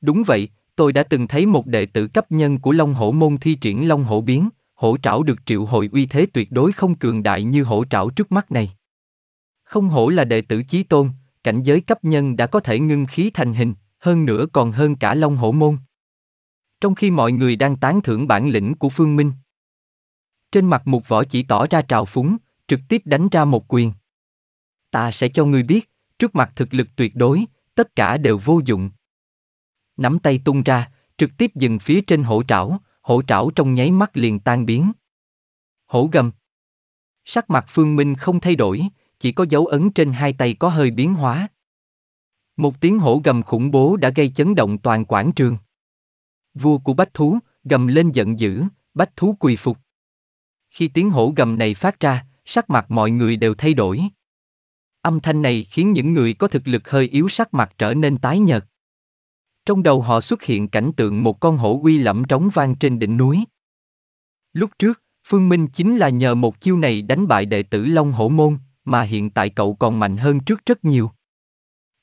[SPEAKER 1] Đúng vậy, tôi đã từng thấy một đệ tử cấp nhân của long hổ môn thi triển long hổ biến, hổ trảo được triệu hồi uy thế tuyệt đối không cường đại như hổ trảo trước mắt này. Không hổ là đệ tử chí tôn, cảnh giới cấp nhân đã có thể ngưng khí thành hình, hơn nữa còn hơn cả long hổ môn. Trong khi mọi người đang tán thưởng bản lĩnh của Phương Minh. Trên mặt một võ chỉ tỏ ra trào phúng, trực tiếp đánh ra một quyền. Ta sẽ cho ngươi biết, trước mặt thực lực tuyệt đối, tất cả đều vô dụng. Nắm tay tung ra, trực tiếp dừng phía trên hổ trảo, hổ trảo trong nháy mắt liền tan biến. Hổ gầm. Sắc mặt Phương Minh không thay đổi, chỉ có dấu ấn trên hai tay có hơi biến hóa. Một tiếng hổ gầm khủng bố đã gây chấn động toàn quảng trường. Vua của bách thú, gầm lên giận dữ, bách thú quỳ phục. Khi tiếng hổ gầm này phát ra, sắc mặt mọi người đều thay đổi. Âm thanh này khiến những người có thực lực hơi yếu sắc mặt trở nên tái nhợt. Trong đầu họ xuất hiện cảnh tượng một con hổ uy lẫm trống vang trên đỉnh núi. Lúc trước, Phương Minh chính là nhờ một chiêu này đánh bại đệ tử Long Hổ Môn, mà hiện tại cậu còn mạnh hơn trước rất nhiều.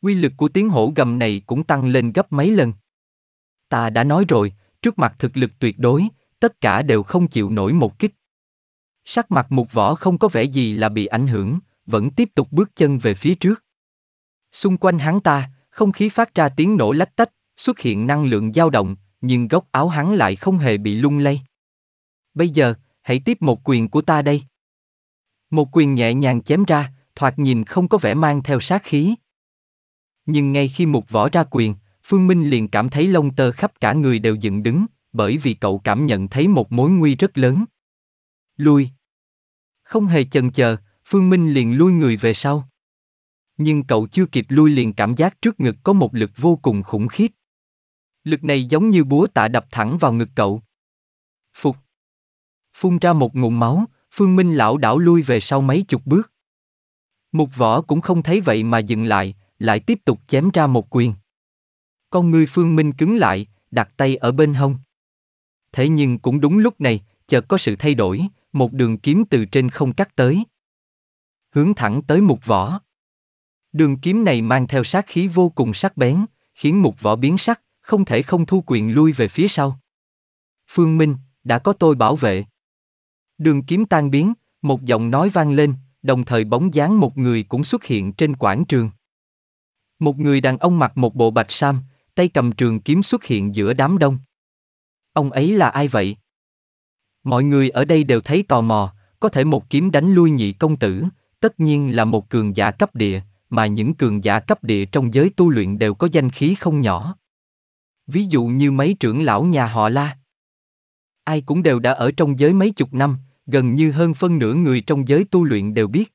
[SPEAKER 1] Quy lực của tiếng hổ gầm này cũng tăng lên gấp mấy lần. Ta đã nói rồi, trước mặt thực lực tuyệt đối, tất cả đều không chịu nổi một kích. Sắc mặt mục võ không có vẻ gì là bị ảnh hưởng, vẫn tiếp tục bước chân về phía trước. Xung quanh hắn ta, không khí phát ra tiếng nổ lách tách, xuất hiện năng lượng dao động, nhưng góc áo hắn lại không hề bị lung lay. Bây giờ, hãy tiếp một quyền của ta đây. Một quyền nhẹ nhàng chém ra, thoạt nhìn không có vẻ mang theo sát khí. Nhưng ngay khi một võ ra quyền, Phương Minh liền cảm thấy lông tơ khắp cả người đều dựng đứng, bởi vì cậu cảm nhận thấy một mối nguy rất lớn. Lui. Không hề chần chờ, Phương Minh liền lui người về sau. Nhưng cậu chưa kịp lui liền cảm giác trước ngực có một lực vô cùng khủng khiếp. Lực này giống như búa tạ đập thẳng vào ngực cậu. Phục. Phun ra một ngụm máu, Phương Minh lão đảo lui về sau mấy chục bước. Mục võ cũng không thấy vậy mà dừng lại, lại tiếp tục chém ra một quyền. Con người Phương Minh cứng lại, đặt tay ở bên hông. Thế nhưng cũng đúng lúc này, chợt có sự thay đổi, một đường kiếm từ trên không cắt tới. Hướng thẳng tới mục võ. Đường kiếm này mang theo sát khí vô cùng sắc bén, khiến mục võ biến sắc, không thể không thu quyền lui về phía sau. Phương Minh, đã có tôi bảo vệ. Đường kiếm tan biến, một giọng nói vang lên, đồng thời bóng dáng một người cũng xuất hiện trên quảng trường. Một người đàn ông mặc một bộ bạch sam, tay cầm trường kiếm xuất hiện giữa đám đông. Ông ấy là ai vậy? Mọi người ở đây đều thấy tò mò, có thể một kiếm đánh lui nhị công tử, tất nhiên là một cường giả cấp địa, mà những cường giả cấp địa trong giới tu luyện đều có danh khí không nhỏ. Ví dụ như mấy trưởng lão nhà họ La. Ai cũng đều đã ở trong giới mấy chục năm, gần như hơn phân nửa người trong giới tu luyện đều biết.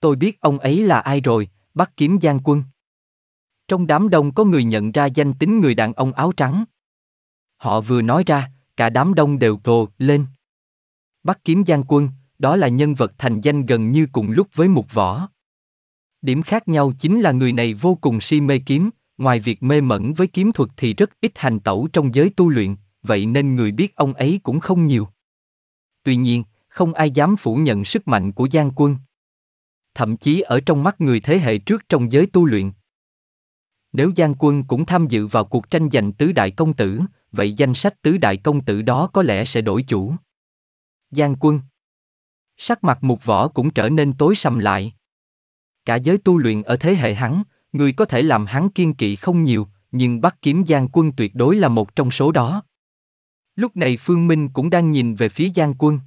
[SPEAKER 1] Tôi biết ông ấy là ai rồi, bắt Kiếm Giang Quân. Trong đám đông có người nhận ra danh tính người đàn ông áo trắng. Họ vừa nói ra, cả đám đông đều rồ lên. bắt Kiếm Giang Quân, đó là nhân vật thành danh gần như cùng lúc với mục võ. Điểm khác nhau chính là người này vô cùng si mê kiếm, Ngoài việc mê mẩn với kiếm thuật thì rất ít hành tẩu trong giới tu luyện, vậy nên người biết ông ấy cũng không nhiều. Tuy nhiên, không ai dám phủ nhận sức mạnh của Giang Quân. Thậm chí ở trong mắt người thế hệ trước trong giới tu luyện. Nếu Giang Quân cũng tham dự vào cuộc tranh giành tứ đại công tử, vậy danh sách tứ đại công tử đó có lẽ sẽ đổi chủ. Giang Quân Sắc mặt mục võ cũng trở nên tối sầm lại. Cả giới tu luyện ở thế hệ hắn, người có thể làm hắn kiên kỵ không nhiều, nhưng bắt kiếm Giang quân tuyệt đối là một trong số đó. Lúc này Phương Minh cũng đang nhìn về phía Giang quân.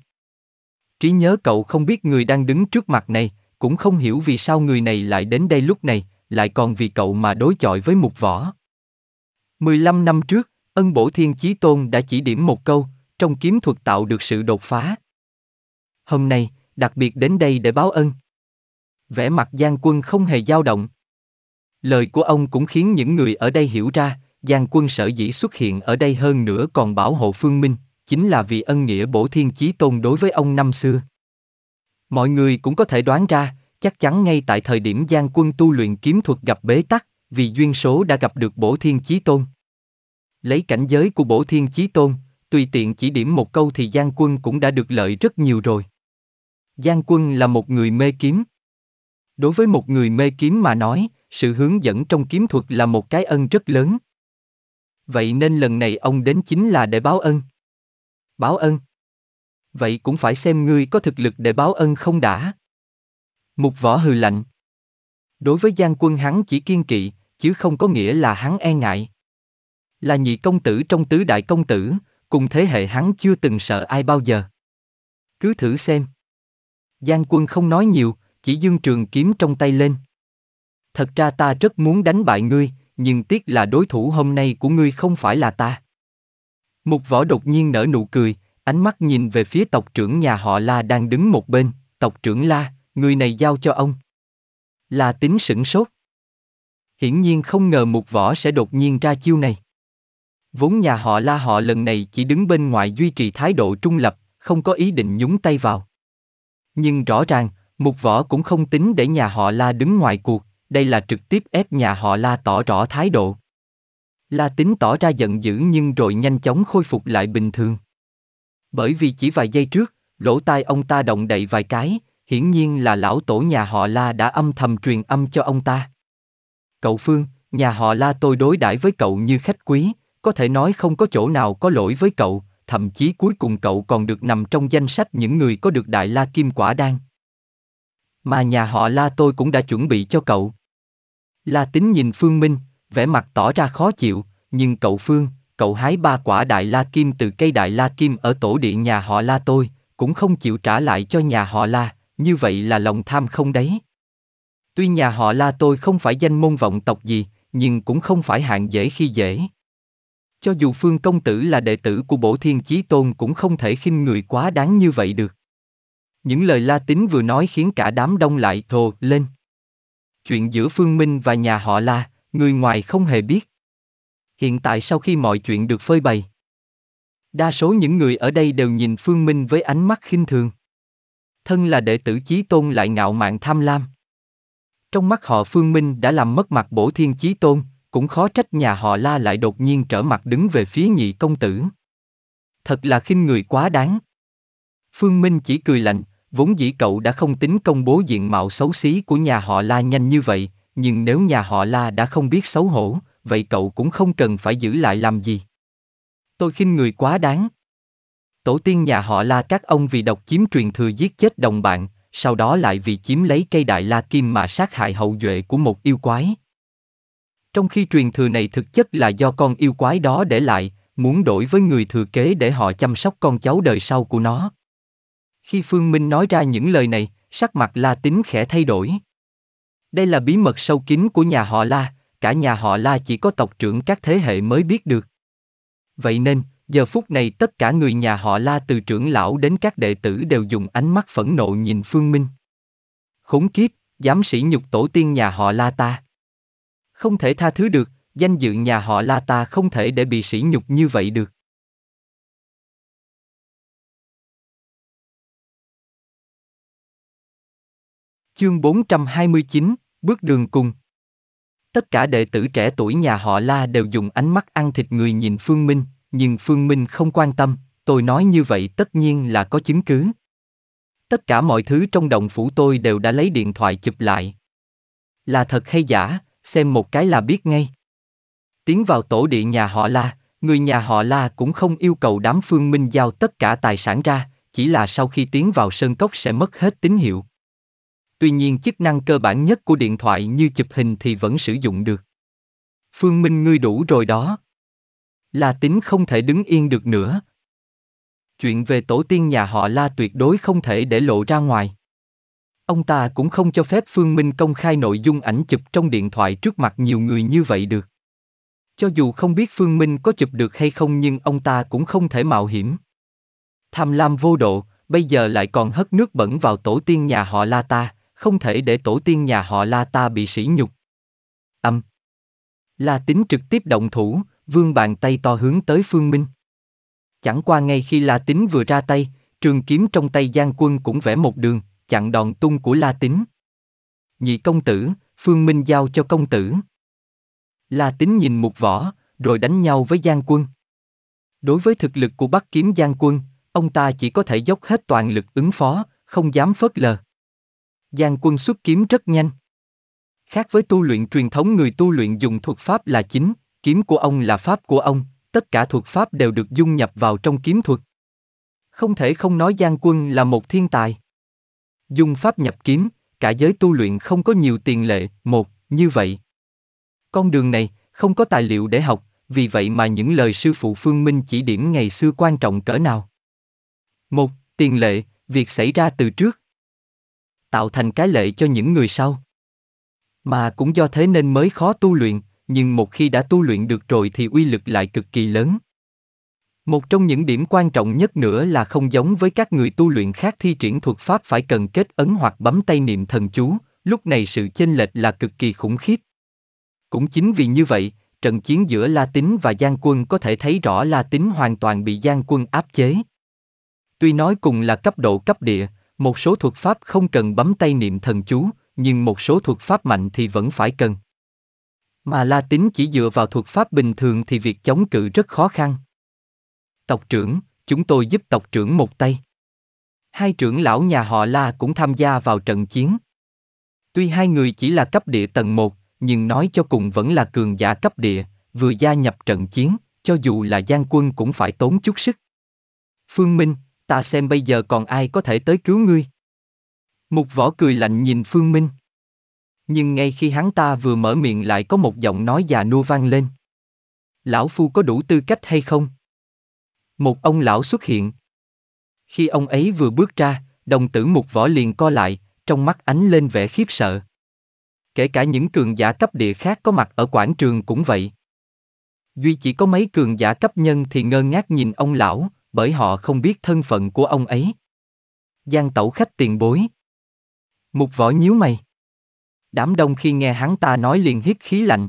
[SPEAKER 1] Trí nhớ cậu không biết người đang đứng trước mặt này, cũng không hiểu vì sao người này lại đến đây lúc này, lại còn vì cậu mà đối chọi với mục võ. 15 năm trước, ân bổ thiên chí tôn đã chỉ điểm một câu, trong kiếm thuật tạo được sự đột phá. Hôm nay, đặc biệt đến đây để báo ân. Vẻ mặt Giang quân không hề dao động. Lời của ông cũng khiến những người ở đây hiểu ra, Giang quân sở dĩ xuất hiện ở đây hơn nữa còn bảo hộ Phương Minh, chính là vì ân nghĩa bổ thiên chí tôn đối với ông năm xưa. Mọi người cũng có thể đoán ra, chắc chắn ngay tại thời điểm Giang quân tu luyện kiếm thuật gặp bế tắc, vì duyên số đã gặp được bổ thiên chí tôn. Lấy cảnh giới của bổ thiên chí tôn, tùy tiện chỉ điểm một câu thì Giang quân cũng đã được lợi rất nhiều rồi. Giang quân là một người mê kiếm. Đối với một người mê kiếm mà nói, sự hướng dẫn trong kiếm thuật là một cái ân rất lớn. Vậy nên lần này ông đến chính là để báo ân. Báo ân. Vậy cũng phải xem ngươi có thực lực để báo ân không đã. Mục võ hừ lạnh. Đối với Giang quân hắn chỉ kiên kỵ, chứ không có nghĩa là hắn e ngại. Là nhị công tử trong tứ đại công tử, cùng thế hệ hắn chưa từng sợ ai bao giờ. Cứ thử xem. Giang quân không nói nhiều, chỉ dương trường kiếm trong tay lên. Thật ra ta rất muốn đánh bại ngươi, nhưng tiếc là đối thủ hôm nay của ngươi không phải là ta. Mục võ đột nhiên nở nụ cười, ánh mắt nhìn về phía tộc trưởng nhà họ La đang đứng một bên, tộc trưởng La, người này giao cho ông. La tính sửng sốt. Hiển nhiên không ngờ mục võ sẽ đột nhiên ra chiêu này. Vốn nhà họ La họ lần này chỉ đứng bên ngoài duy trì thái độ trung lập, không có ý định nhúng tay vào. Nhưng rõ ràng, mục võ cũng không tính để nhà họ La đứng ngoài cuộc đây là trực tiếp ép nhà họ La tỏ rõ thái độ. La tính tỏ ra giận dữ nhưng rồi nhanh chóng khôi phục lại bình thường. Bởi vì chỉ vài giây trước, lỗ tai ông ta động đậy vài cái, hiển nhiên là lão tổ nhà họ La đã âm thầm truyền âm cho ông ta. Cậu Phương, nhà họ La tôi đối đãi với cậu như khách quý, có thể nói không có chỗ nào có lỗi với cậu, thậm chí cuối cùng cậu còn được nằm trong danh sách những người có được Đại La Kim Quả Đan. Mà nhà họ La tôi cũng đã chuẩn bị cho cậu. La tính nhìn Phương Minh, vẻ mặt tỏ ra khó chịu, nhưng cậu Phương, cậu hái ba quả đại la kim từ cây đại la kim ở tổ địa nhà họ La tôi, cũng không chịu trả lại cho nhà họ La, như vậy là lòng tham không đấy. Tuy nhà họ La tôi không phải danh môn vọng tộc gì, nhưng cũng không phải hạng dễ khi dễ. Cho dù Phương Công Tử là đệ tử của Bổ Thiên Chí Tôn cũng không thể khinh người quá đáng như vậy được. Những lời La Tín vừa nói khiến cả đám đông lại thồ lên. Chuyện giữa Phương Minh và nhà họ La người ngoài không hề biết. Hiện tại sau khi mọi chuyện được phơi bày, đa số những người ở đây đều nhìn Phương Minh với ánh mắt khinh thường. Thân là đệ tử Chí Tôn lại ngạo mạn tham lam. Trong mắt họ Phương Minh đã làm mất mặt bổ thiên Chí Tôn, cũng khó trách nhà họ la lại đột nhiên trở mặt đứng về phía nhị công tử. Thật là khinh người quá đáng. Phương Minh chỉ cười lạnh, Vốn dĩ cậu đã không tính công bố diện mạo xấu xí của nhà họ La nhanh như vậy, nhưng nếu nhà họ La đã không biết xấu hổ, vậy cậu cũng không cần phải giữ lại làm gì. Tôi khinh người quá đáng. Tổ tiên nhà họ La các ông vì độc chiếm truyền thừa giết chết đồng bạn, sau đó lại vì chiếm lấy cây đại la kim mà sát hại hậu duệ của một yêu quái. Trong khi truyền thừa này thực chất là do con yêu quái đó để lại, muốn đổi với người thừa kế để họ chăm sóc con cháu đời sau của nó. Khi Phương Minh nói ra những lời này, sắc mặt La Tính khẽ thay đổi. Đây là bí mật sâu kín của nhà họ La, cả nhà họ La chỉ có tộc trưởng các thế hệ mới biết được. Vậy nên, giờ phút này tất cả người nhà họ La từ trưởng lão đến các đệ tử đều dùng ánh mắt phẫn nộ nhìn Phương Minh. Khốn kiếp, dám sỉ nhục tổ tiên nhà họ La ta. Không thể tha thứ được, danh dự nhà họ La ta không thể để bị
[SPEAKER 2] sỉ nhục như vậy được.
[SPEAKER 1] Chương 429, bước đường cùng. Tất cả đệ tử trẻ tuổi nhà họ La đều dùng ánh mắt ăn thịt người nhìn Phương Minh, nhưng Phương Minh không quan tâm, tôi nói như vậy tất nhiên là có chứng cứ. Tất cả mọi thứ trong động phủ tôi đều đã lấy điện thoại chụp lại. Là thật hay giả, xem một cái là biết ngay. Tiến vào tổ địa nhà họ La, người nhà họ La cũng không yêu cầu đám Phương Minh giao tất cả tài sản ra, chỉ là sau khi tiến vào sơn cốc sẽ mất hết tín hiệu, tuy nhiên chức năng cơ bản nhất của điện thoại như chụp hình thì vẫn sử dụng được. Phương Minh ngươi đủ rồi đó. La tính không thể đứng yên được nữa. Chuyện về tổ tiên nhà họ La tuyệt đối không thể để lộ ra ngoài. Ông ta cũng không cho phép Phương Minh công khai nội dung ảnh chụp trong điện thoại trước mặt nhiều người như vậy được. Cho dù không biết Phương Minh có chụp được hay không nhưng ông ta cũng không thể mạo hiểm. Tham lam vô độ, bây giờ lại còn hất nước bẩn vào tổ tiên nhà họ La ta, không thể để tổ tiên nhà họ La ta bị sỉ nhục. Âm. La Tính trực tiếp động thủ, vương bàn tay to hướng tới Phương Minh. Chẳng qua ngay khi La Tính vừa ra tay, trường kiếm trong tay Giang Quân cũng vẽ một đường, chặn đòn tung của La Tính. Nhị công tử, Phương Minh giao cho công tử. La Tính nhìn một võ, rồi đánh nhau với Giang Quân. Đối với thực lực của Bắc Kiếm Giang Quân, ông ta chỉ có thể dốc hết toàn lực ứng phó, không dám phớt lờ. Giang quân xuất kiếm rất nhanh. Khác với tu luyện truyền thống người tu luyện dùng thuật pháp là chính, kiếm của ông là pháp của ông, tất cả thuật pháp đều được dung nhập vào trong kiếm thuật. Không thể không nói Giang quân là một thiên tài. Dung pháp nhập kiếm, cả giới tu luyện không có nhiều tiền lệ, một, như vậy. Con đường này, không có tài liệu để học, vì vậy mà những lời sư phụ Phương Minh chỉ điểm ngày xưa quan trọng cỡ nào. Một, tiền lệ, việc xảy ra từ trước tạo thành cái lệ cho những người sau. Mà cũng do thế nên mới khó tu luyện, nhưng một khi đã tu luyện được rồi thì uy lực lại cực kỳ lớn. Một trong những điểm quan trọng nhất nữa là không giống với các người tu luyện khác thi triển thuật pháp phải cần kết ấn hoặc bấm tay niệm thần chú, lúc này sự chênh lệch là cực kỳ khủng khiếp. Cũng chính vì như vậy, trận chiến giữa La Tín và Giang Quân có thể thấy rõ La Tín hoàn toàn bị Giang Quân áp chế. Tuy nói cùng là cấp độ cấp địa, một số thuật pháp không cần bấm tay niệm thần chú, nhưng một số thuật pháp mạnh thì vẫn phải cần. Mà La Tín chỉ dựa vào thuật pháp bình thường thì việc chống cự rất khó khăn. Tộc trưởng, chúng tôi giúp tộc trưởng một tay. Hai trưởng lão nhà họ La cũng tham gia vào trận chiến. Tuy hai người chỉ là cấp địa tầng 1, nhưng nói cho cùng vẫn là cường giả cấp địa, vừa gia nhập trận chiến, cho dù là gian quân cũng phải tốn chút sức. Phương Minh, ta xem bây giờ còn ai có thể tới cứu ngươi. Mục võ cười lạnh nhìn Phương Minh. Nhưng ngay khi hắn ta vừa mở miệng lại có một giọng nói già nua vang lên. Lão Phu có đủ tư cách hay không? Một ông lão xuất hiện. Khi ông ấy vừa bước ra, đồng tử mục võ liền co lại, trong mắt ánh lên vẻ khiếp sợ. Kể cả những cường giả cấp địa khác có mặt ở quảng trường cũng vậy. Duy chỉ có mấy cường giả cấp nhân thì ngơ ngác nhìn ông lão, bởi họ không biết thân phận của ông ấy. Giang tẩu khách tiền bối. Mục võ nhíu mày. Đám đông khi nghe hắn ta nói liền hít khí lạnh.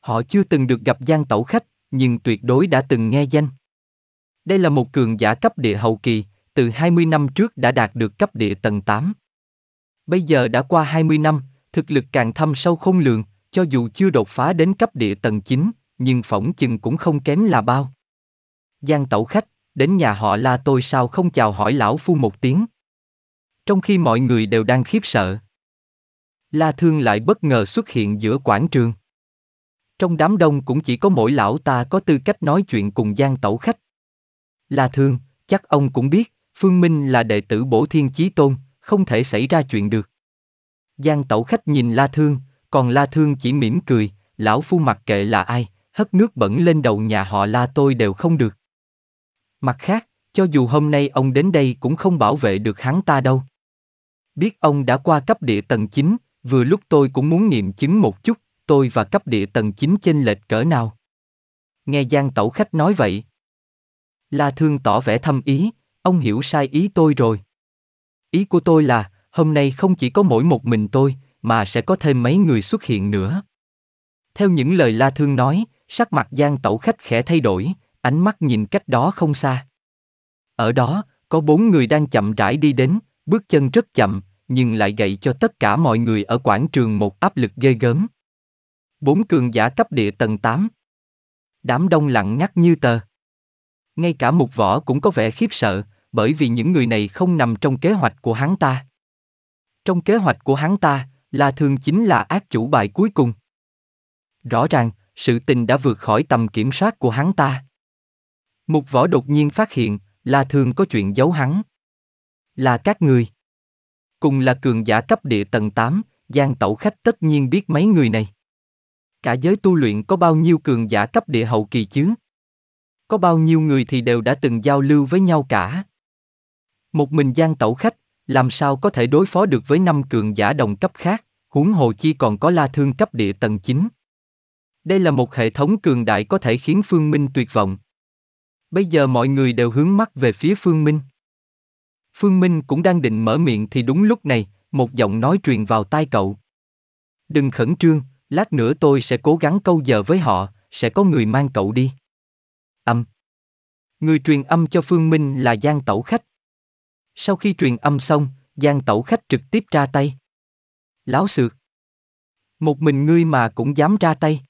[SPEAKER 1] Họ chưa từng được gặp Giang tẩu khách, nhưng tuyệt đối đã từng nghe danh. Đây là một cường giả cấp địa hậu kỳ, từ 20 năm trước đã đạt được cấp địa tầng 8. Bây giờ đã qua 20 năm, thực lực càng thâm sâu không lường, cho dù chưa đột phá đến cấp địa tầng 9, nhưng phỏng chừng cũng không kém là bao. Giang tẩu khách, đến nhà họ la tôi sao không chào hỏi lão phu một tiếng. Trong khi mọi người đều đang khiếp sợ. La Thương lại bất ngờ xuất hiện giữa quảng trường. Trong đám đông cũng chỉ có mỗi lão ta có tư cách nói chuyện cùng Giang Tẩu Khách. La Thương, chắc ông cũng biết, Phương Minh là đệ tử bổ thiên chí tôn, không thể xảy ra chuyện được. Giang Tẩu Khách nhìn La Thương, còn La Thương chỉ mỉm cười, lão phu mặc kệ là ai, hất nước bẩn lên đầu nhà họ La tôi đều không được. Mặt khác, cho dù hôm nay ông đến đây cũng không bảo vệ được hắn ta đâu. Biết ông đã qua cấp địa tầng 9, vừa lúc tôi cũng muốn nghiệm chứng một chút, tôi và cấp địa tầng 9 chênh lệch cỡ nào. Nghe Giang Tẩu Khách nói vậy. La Thương tỏ vẻ thâm ý, ông hiểu sai ý tôi rồi. Ý của tôi là, hôm nay không chỉ có mỗi một mình tôi, mà sẽ có thêm mấy người xuất hiện nữa. Theo những lời La Thương nói, sắc mặt Giang Tẩu Khách khẽ thay đổi, ánh mắt nhìn cách đó không xa. Ở đó, có bốn người đang chậm rãi đi đến, bước chân rất chậm, nhưng lại gậy cho tất cả mọi người ở quảng trường một áp lực ghê gớm. Bốn cường giả cấp địa tầng 8. Đám đông lặng ngắt như tờ. Ngay cả mục võ cũng có vẻ khiếp sợ, bởi vì những người này không nằm trong kế hoạch của hắn ta. Trong kế hoạch của hắn ta, La Thương chính là ác chủ bài cuối cùng. Rõ ràng, sự tình đã vượt khỏi tầm kiểm soát của hắn ta. Mục võ đột nhiên phát hiện, là thường có chuyện giấu hắn. Là các người. Cùng là cường giả cấp địa tầng 8, Giang Tẩu Khách tất nhiên biết mấy người này. Cả giới tu luyện có bao nhiêu cường giả cấp địa hậu kỳ chứ? Có bao nhiêu người thì đều đã từng giao lưu với nhau cả. Một mình Giang Tẩu Khách, làm sao có thể đối phó được với năm cường giả đồng cấp khác, huống hồ chi còn có la thương cấp địa tầng 9. Đây là một hệ thống cường đại có thể khiến Phương Minh tuyệt vọng. Bây giờ mọi người đều hướng mắt về phía Phương Minh. Phương Minh cũng đang định mở miệng thì đúng lúc này, một giọng nói truyền vào tai cậu. Đừng khẩn trương, lát nữa tôi sẽ cố gắng câu giờ với họ, sẽ có người mang cậu đi. Âm. Người truyền âm cho Phương Minh là Giang Tẩu Khách. Sau khi truyền âm xong, Giang Tẩu Khách trực tiếp ra tay. Láo sược. Một mình ngươi mà cũng dám ra tay.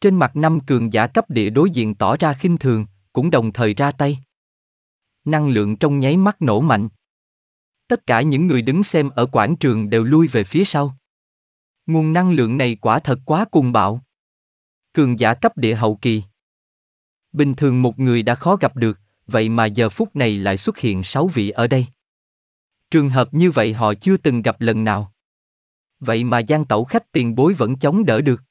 [SPEAKER 1] Trên mặt năm cường giả cấp địa đối diện tỏ ra khinh thường, cũng đồng thời ra tay. Năng lượng trong nháy mắt nổ mạnh. Tất cả những người đứng xem ở quảng trường đều lui về phía sau. Nguồn năng lượng này quả thật quá cùng bạo. Cường giả cấp địa hậu kỳ. Bình thường một người đã khó gặp được, vậy mà giờ phút này lại xuất hiện sáu vị ở đây. Trường hợp như vậy họ chưa từng gặp lần nào. Vậy mà gian tẩu khách tiền bối vẫn chống đỡ được.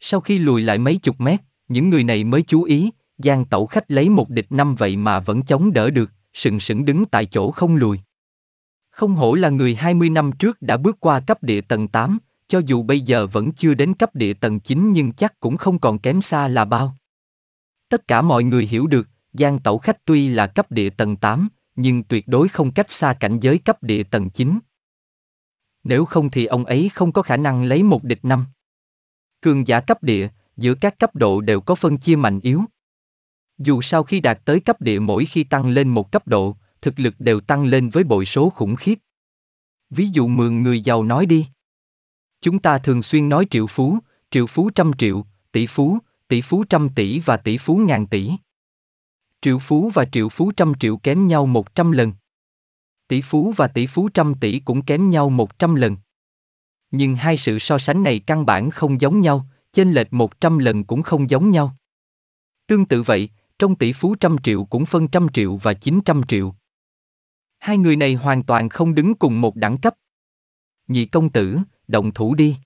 [SPEAKER 1] Sau khi lùi lại mấy chục mét, những người này mới chú ý, Giang tẩu khách lấy một địch năm vậy mà vẫn chống đỡ được, sừng sững đứng tại chỗ không lùi. Không hổ là người 20 năm trước đã bước qua cấp địa tầng 8, cho dù bây giờ vẫn chưa đến cấp địa tầng 9 nhưng chắc cũng không còn kém xa là bao. Tất cả mọi người hiểu được, Giang Tẩu Khách tuy là cấp địa tầng 8, nhưng tuyệt đối không cách xa cảnh giới cấp địa tầng 9. Nếu không thì ông ấy không có khả năng lấy một địch năm. Cường giả cấp địa, giữa các cấp độ đều có phân chia mạnh yếu, dù sau khi đạt tới cấp địa mỗi khi tăng lên một cấp độ, thực lực đều tăng lên với bội số khủng khiếp. Ví dụ mượn người giàu nói đi. Chúng ta thường xuyên nói triệu phú, triệu phú trăm triệu, tỷ phú, tỷ phú trăm tỷ và tỷ phú ngàn tỷ. Triệu phú và triệu phú trăm triệu kém nhau một trăm lần. Tỷ phú và tỷ phú trăm tỷ cũng kém nhau một trăm lần. Nhưng hai sự so sánh này căn bản không giống nhau, chênh lệch một trăm lần cũng không giống nhau. Tương tự vậy, trong tỷ phú trăm triệu cũng phân trăm triệu và chín trăm triệu. Hai người này hoàn toàn không đứng cùng một đẳng cấp. Nhị công tử, động thủ đi.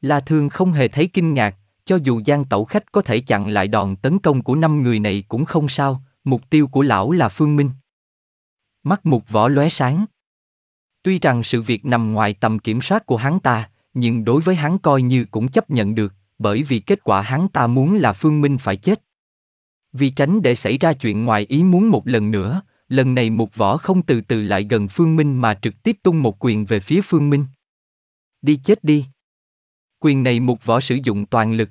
[SPEAKER 1] La Thương không hề thấy kinh ngạc, cho dù Giang Tẩu Khách có thể chặn lại đòn tấn công của năm người này cũng không sao, mục tiêu của lão là Phương Minh. Mắt mục võ lóe sáng. Tuy rằng sự việc nằm ngoài tầm kiểm soát của hắn ta, nhưng đối với hắn coi như cũng chấp nhận được, bởi vì kết quả hắn ta muốn là Phương Minh phải chết. Vì tránh để xảy ra chuyện ngoài ý muốn một lần nữa, lần này mục võ không từ từ lại gần Phương Minh mà trực tiếp tung một quyền về phía Phương Minh. Đi chết đi. Quyền này mục võ sử dụng toàn lực.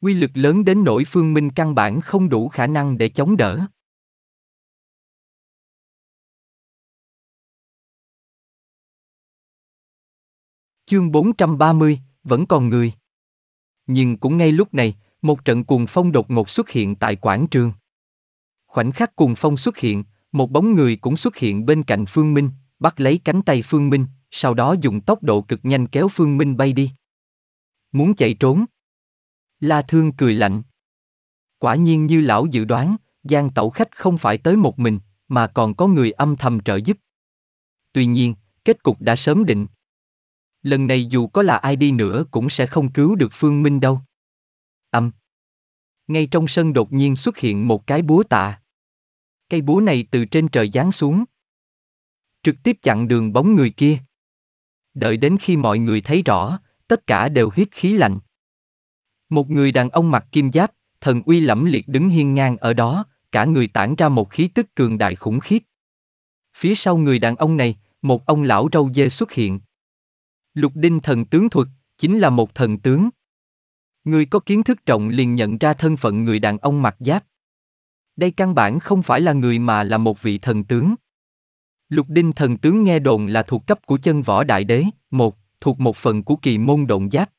[SPEAKER 1] Quy lực lớn đến nỗi Phương Minh căn bản không đủ khả năng để chống đỡ. Chương 430, vẫn còn người. Nhưng cũng ngay lúc này, một trận cuồng phong đột ngột xuất hiện tại quảng trường. Khoảnh khắc cuồng phong xuất hiện, một bóng người cũng xuất hiện bên cạnh Phương Minh, bắt lấy cánh tay Phương Minh, sau đó dùng tốc độ cực nhanh kéo Phương Minh bay đi. Muốn chạy trốn. La Thương cười lạnh. Quả nhiên như lão dự đoán, Giang Tẩu Khách không phải tới một mình, mà còn có người âm thầm trợ giúp. Tuy nhiên, kết cục đã sớm định. Lần này dù có là ai đi nữa cũng sẽ không cứu được Phương Minh đâu. Âm. Ngay trong sân đột nhiên xuất hiện một cái búa tạ. Cây búa này từ trên trời giáng xuống. Trực tiếp chặn đường bóng người kia. Đợi đến khi mọi người thấy rõ, tất cả đều hít khí lạnh. Một người đàn ông mặc kim giáp, thần uy lẫm liệt đứng hiên ngang ở đó, cả người tản ra một khí tức cường đại khủng khiếp. Phía sau người đàn ông này, một ông lão râu dê xuất hiện. Lục đinh thần tướng thuật, chính là một thần tướng. Người có kiến thức rộng liền nhận ra thân phận người đàn ông mặc giáp. Đây căn bản không phải là người mà là một vị thần tướng. Lục đinh thần tướng nghe đồn là thuộc cấp của chân võ đại đế, một, thuộc một phần của kỳ môn động giáp.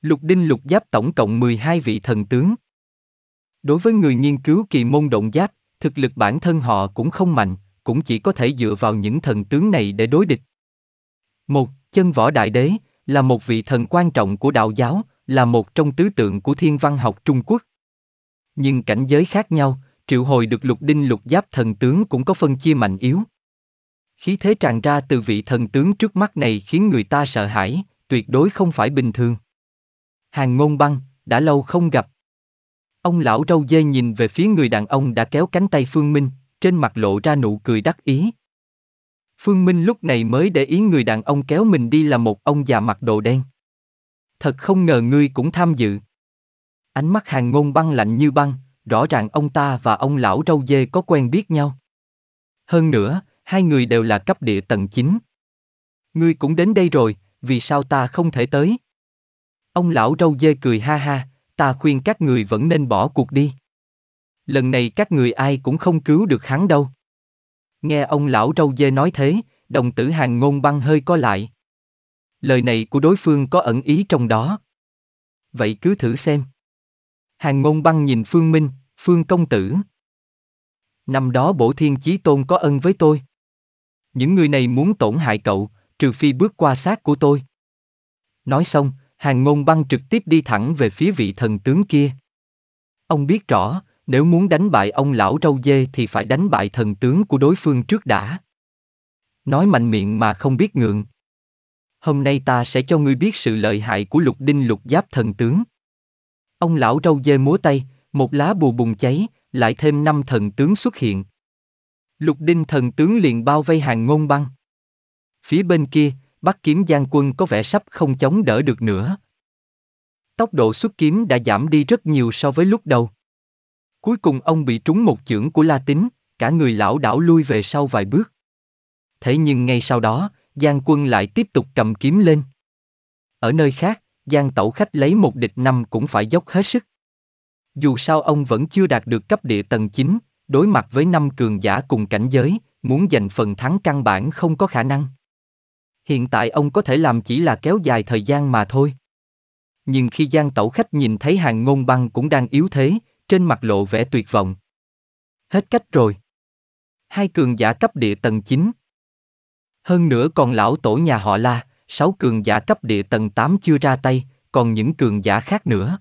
[SPEAKER 1] Lục đinh lục giáp tổng cộng 12 vị thần tướng. Đối với người nghiên cứu kỳ môn động giáp, thực lực bản thân họ cũng không mạnh, cũng chỉ có thể dựa vào những thần tướng này để đối địch. Một, chân võ đại đế, là một vị thần quan trọng của đạo giáo, là một trong tứ tượng của thiên văn học Trung Quốc. Nhưng cảnh giới khác nhau, triệu hồi được lục đinh lục giáp thần tướng cũng có phân chia mạnh yếu. Khí thế tràn ra từ vị thần tướng trước mắt này khiến người ta sợ hãi, tuyệt đối không phải bình thường. Hàng ngôn băng, đã lâu không gặp. Ông lão râu dê nhìn về phía người đàn ông đã kéo cánh tay Phương Minh, trên mặt lộ ra nụ cười đắc ý. Phương Minh lúc này mới để ý người đàn ông kéo mình đi là một ông già mặc đồ đen thật không ngờ ngươi cũng tham dự. Ánh mắt hàng ngôn băng lạnh như băng, rõ ràng ông ta và ông lão râu dê có quen biết nhau. Hơn nữa, hai người đều là cấp địa tầng chính. Ngươi cũng đến đây rồi, vì sao ta không thể tới? Ông lão râu dê cười ha ha, ta khuyên các người vẫn nên bỏ cuộc đi. Lần này các người ai cũng không cứu được hắn đâu. Nghe ông lão râu dê nói thế, đồng tử hàng ngôn băng hơi co lại. Lời này của đối phương có ẩn ý trong đó. Vậy cứ thử xem. Hàng ngôn băng nhìn Phương Minh, Phương Công Tử. Năm đó bổ thiên chí tôn có ân với tôi. Những người này muốn tổn hại cậu, trừ phi bước qua xác của tôi. Nói xong, hàng ngôn băng trực tiếp đi thẳng về phía vị thần tướng kia. Ông biết rõ, nếu muốn đánh bại ông lão râu dê thì phải đánh bại thần tướng của đối phương trước đã. Nói mạnh miệng mà không biết ngượng. Hôm nay ta sẽ cho ngươi biết sự lợi hại của lục đinh lục giáp thần tướng. Ông lão râu dê múa tay, một lá bùa bùng cháy, lại thêm năm thần tướng xuất hiện. Lục đinh thần tướng liền bao vây hàng ngôn băng. Phía bên kia, bắt kiếm giang quân có vẻ sắp không chống đỡ được nữa. Tốc độ xuất kiếm đã giảm đi rất nhiều so với lúc đầu. Cuối cùng ông bị trúng một chưởng của La Tín, cả người lão đảo lui về sau vài bước. Thế nhưng ngay sau đó, Giang quân lại tiếp tục cầm kiếm lên. Ở nơi khác, Giang tẩu khách lấy một địch năm cũng phải dốc hết sức. Dù sao ông vẫn chưa đạt được cấp địa tầng 9, đối mặt với năm cường giả cùng cảnh giới, muốn giành phần thắng căn bản không có khả năng. Hiện tại ông có thể làm chỉ là kéo dài thời gian mà thôi. Nhưng khi Giang Tẩu Khách nhìn thấy hàng ngôn băng cũng đang yếu thế, trên mặt lộ vẻ tuyệt vọng. Hết cách rồi. Hai cường giả cấp địa tầng 9, hơn nữa còn lão tổ nhà họ La, sáu cường giả cấp địa tầng 8 chưa ra tay, còn những cường giả khác nữa.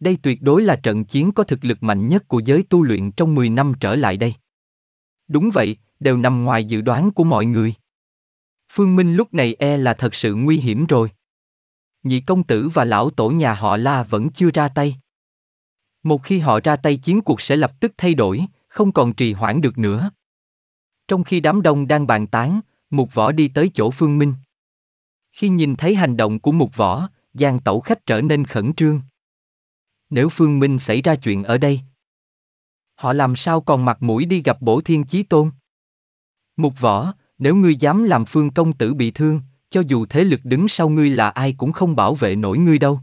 [SPEAKER 1] Đây tuyệt đối là trận chiến có thực lực mạnh nhất của giới tu luyện trong 10 năm trở lại đây. Đúng vậy, đều nằm ngoài dự đoán của mọi người. Phương Minh lúc này e là thật sự nguy hiểm rồi. Nhị công tử và lão tổ nhà họ La vẫn chưa ra tay. Một khi họ ra tay chiến cuộc sẽ lập tức thay đổi, không còn trì hoãn được nữa. Trong khi đám đông đang bàn tán, Mục võ đi tới chỗ Phương Minh. Khi nhìn thấy hành động của mục võ, Giang Tẩu Khách trở nên khẩn trương. Nếu Phương Minh xảy ra chuyện ở đây, họ làm sao còn mặt mũi đi gặp bổ thiên chí tôn? Mục võ, nếu ngươi dám làm Phương công tử bị thương, cho dù thế lực đứng sau ngươi là ai cũng không bảo vệ nổi ngươi đâu.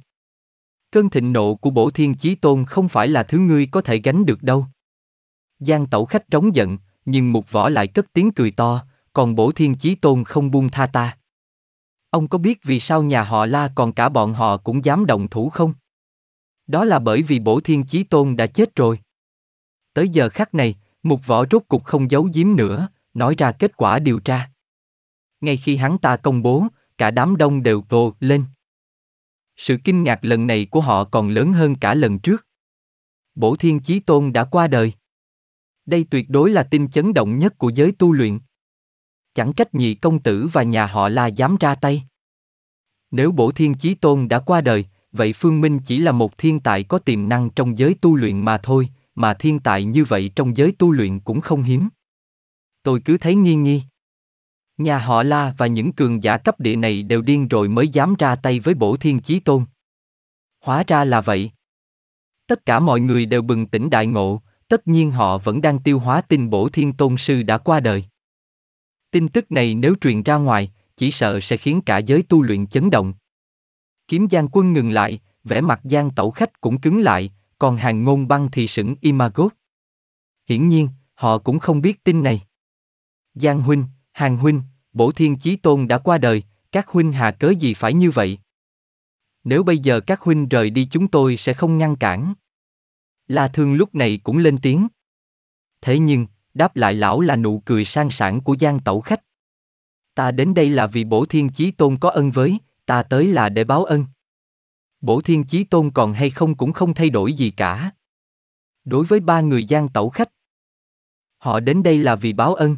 [SPEAKER 1] Cơn thịnh nộ của bổ thiên chí tôn không phải là thứ ngươi có thể gánh được đâu. Giang Tẩu Khách trống giận, nhưng mục võ lại cất tiếng cười to, còn bổ thiên chí tôn không buông tha ta. Ông có biết vì sao nhà họ la còn cả bọn họ cũng dám động thủ không? Đó là bởi vì bổ thiên chí tôn đã chết rồi. Tới giờ khắc này, mục võ rốt cục không giấu giếm nữa, nói ra kết quả điều tra. Ngay khi hắn ta công bố, cả đám đông đều vồ lên. Sự kinh ngạc lần này của họ còn lớn hơn cả lần trước. Bổ Thiên Chí Tôn đã qua đời. Đây tuyệt đối là tin chấn động nhất của giới tu luyện. Chẳng trách nhị công tử và nhà họ La dám ra tay. Nếu bổ thiên chí tôn đã qua đời, vậy Phương Minh chỉ là một thiên tài có tiềm năng trong giới tu luyện mà thôi, mà thiên tài như vậy trong giới tu luyện cũng không hiếm. Tôi cứ thấy nghi nghi. Nhà họ La và những cường giả cấp địa này đều điên rồi mới dám ra tay với bổ thiên chí tôn. Hóa ra là vậy. Tất cả mọi người đều bừng tỉnh đại ngộ, tất nhiên họ vẫn đang tiêu hóa tin bổ thiên tôn sư đã qua đời. Tin tức này nếu truyền ra ngoài, chỉ sợ sẽ khiến cả giới tu luyện chấn động. Kiếm Giang Quân ngừng lại, vẻ mặt Giang Tẩu Khách cũng cứng lại, còn hàng ngôn băng thì sững Imagot. Hiển nhiên, họ cũng không biết tin này. Giang Huynh, Hàng Huynh, Bổ Thiên Chí Tôn đã qua đời, các Huynh hà cớ gì phải như vậy? Nếu bây giờ các Huynh rời đi chúng tôi sẽ không ngăn cản. La Thương lúc này cũng lên tiếng. Thế nhưng, đáp lại lão là nụ cười sang sảng của Giang Tẩu Khách. Ta đến đây là vì Bổ Thiên Chí Tôn có ân với, ta tới là để báo ân. Bổ Thiên Chí Tôn còn hay không cũng không thay đổi gì cả. Đối với ba người Giang Tẩu Khách, họ đến đây là vì báo ân.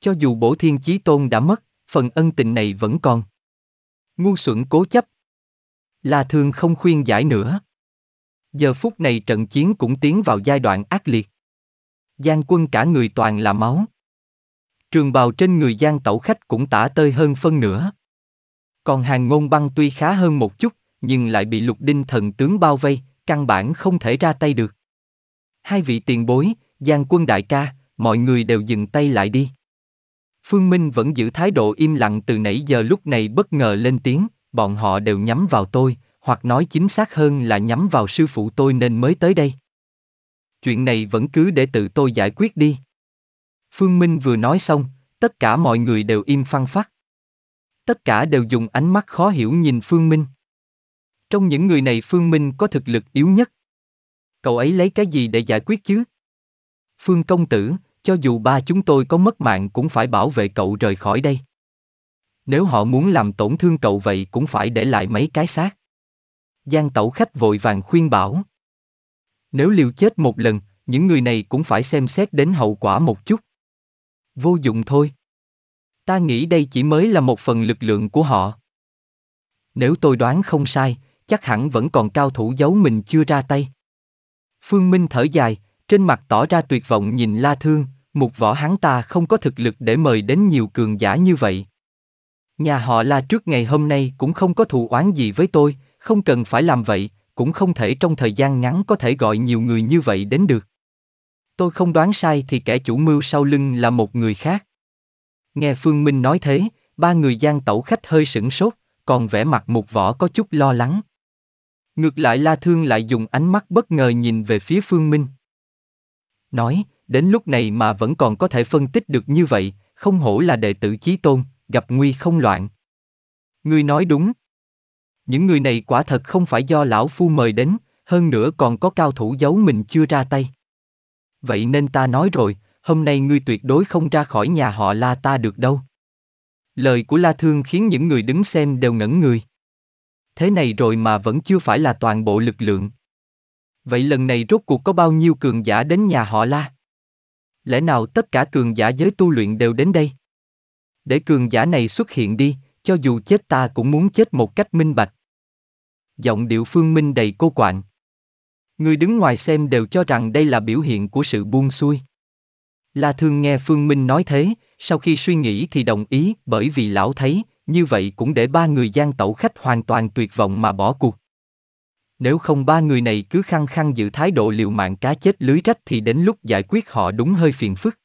[SPEAKER 1] Cho dù Bổ Thiên Chí Tôn đã mất, phần ân tình này vẫn còn. Ngu xuẩn cố chấp. Là thường không khuyên giải nữa. Giờ phút này trận chiến cũng tiến vào giai đoạn ác liệt. Giang quân cả người toàn là máu. Trường bào trên người Giang tẩu khách cũng tả tơi hơn phân nửa. Còn hàng ngôn băng tuy khá hơn một chút, nhưng lại bị lục đinh thần tướng bao vây, căn bản không thể ra tay được. Hai vị tiền bối, Giang quân đại ca, mọi người đều dừng tay lại đi. Phương Minh vẫn giữ thái độ im lặng từ nãy giờ lúc này bất ngờ lên tiếng, bọn họ đều nhắm vào tôi, hoặc nói chính xác hơn là nhắm vào sư phụ tôi nên mới tới đây chuyện này vẫn cứ để tự tôi giải quyết đi. Phương Minh vừa nói xong, tất cả mọi người đều im phăng phát. Tất cả đều dùng ánh mắt khó hiểu nhìn Phương Minh. Trong những người này Phương Minh có thực lực yếu nhất. Cậu ấy lấy cái gì để giải quyết chứ? Phương công tử, cho dù ba chúng tôi có mất mạng cũng phải bảo vệ cậu rời khỏi đây. Nếu họ muốn làm tổn thương cậu vậy cũng phải để lại mấy cái xác. Giang tẩu khách vội vàng khuyên bảo. Nếu liều chết một lần, những người này cũng phải xem xét đến hậu quả một chút. Vô dụng thôi. Ta nghĩ đây chỉ mới là một phần lực lượng của họ. Nếu tôi đoán không sai, chắc hẳn vẫn còn cao thủ giấu mình chưa ra tay. Phương Minh thở dài, trên mặt tỏ ra tuyệt vọng nhìn La Thương, một võ hắn ta không có thực lực để mời đến nhiều cường giả như vậy. Nhà họ La trước ngày hôm nay cũng không có thù oán gì với tôi, không cần phải làm vậy, cũng không thể trong thời gian ngắn có thể gọi nhiều người như vậy đến được. Tôi không đoán sai thì kẻ chủ mưu sau lưng là một người khác. Nghe Phương Minh nói thế, ba người gian tẩu khách hơi sửng sốt, còn vẻ mặt một võ có chút lo lắng. Ngược lại La Thương lại dùng ánh mắt bất ngờ nhìn về phía Phương Minh. Nói, đến lúc này mà vẫn còn có thể phân tích được như vậy, không hổ là đệ tử chí tôn, gặp nguy không loạn. Ngươi nói đúng. Những người này quả thật không phải do lão phu mời đến, hơn nữa còn có cao thủ giấu mình chưa ra tay. Vậy nên ta nói rồi, hôm nay ngươi tuyệt đối không ra khỏi nhà họ la ta được đâu. Lời của La Thương khiến những người đứng xem đều ngẩn người. Thế này rồi mà vẫn chưa phải là toàn bộ lực lượng. Vậy lần này rốt cuộc có bao nhiêu cường giả đến nhà họ La? Lẽ nào tất cả cường giả giới tu luyện đều đến đây? Để cường giả này xuất hiện đi, cho dù chết ta cũng muốn chết một cách minh bạch giọng điệu phương minh đầy cô quạnh. Người đứng ngoài xem đều cho rằng đây là biểu hiện của sự buông xuôi. La Thương nghe Phương Minh nói thế, sau khi suy nghĩ thì đồng ý bởi vì lão thấy, như vậy cũng để ba người gian tẩu khách hoàn toàn tuyệt vọng mà bỏ cuộc. Nếu không ba người này cứ khăng khăng giữ thái độ liều mạng cá chết lưới rách thì đến lúc giải quyết họ đúng hơi phiền phức.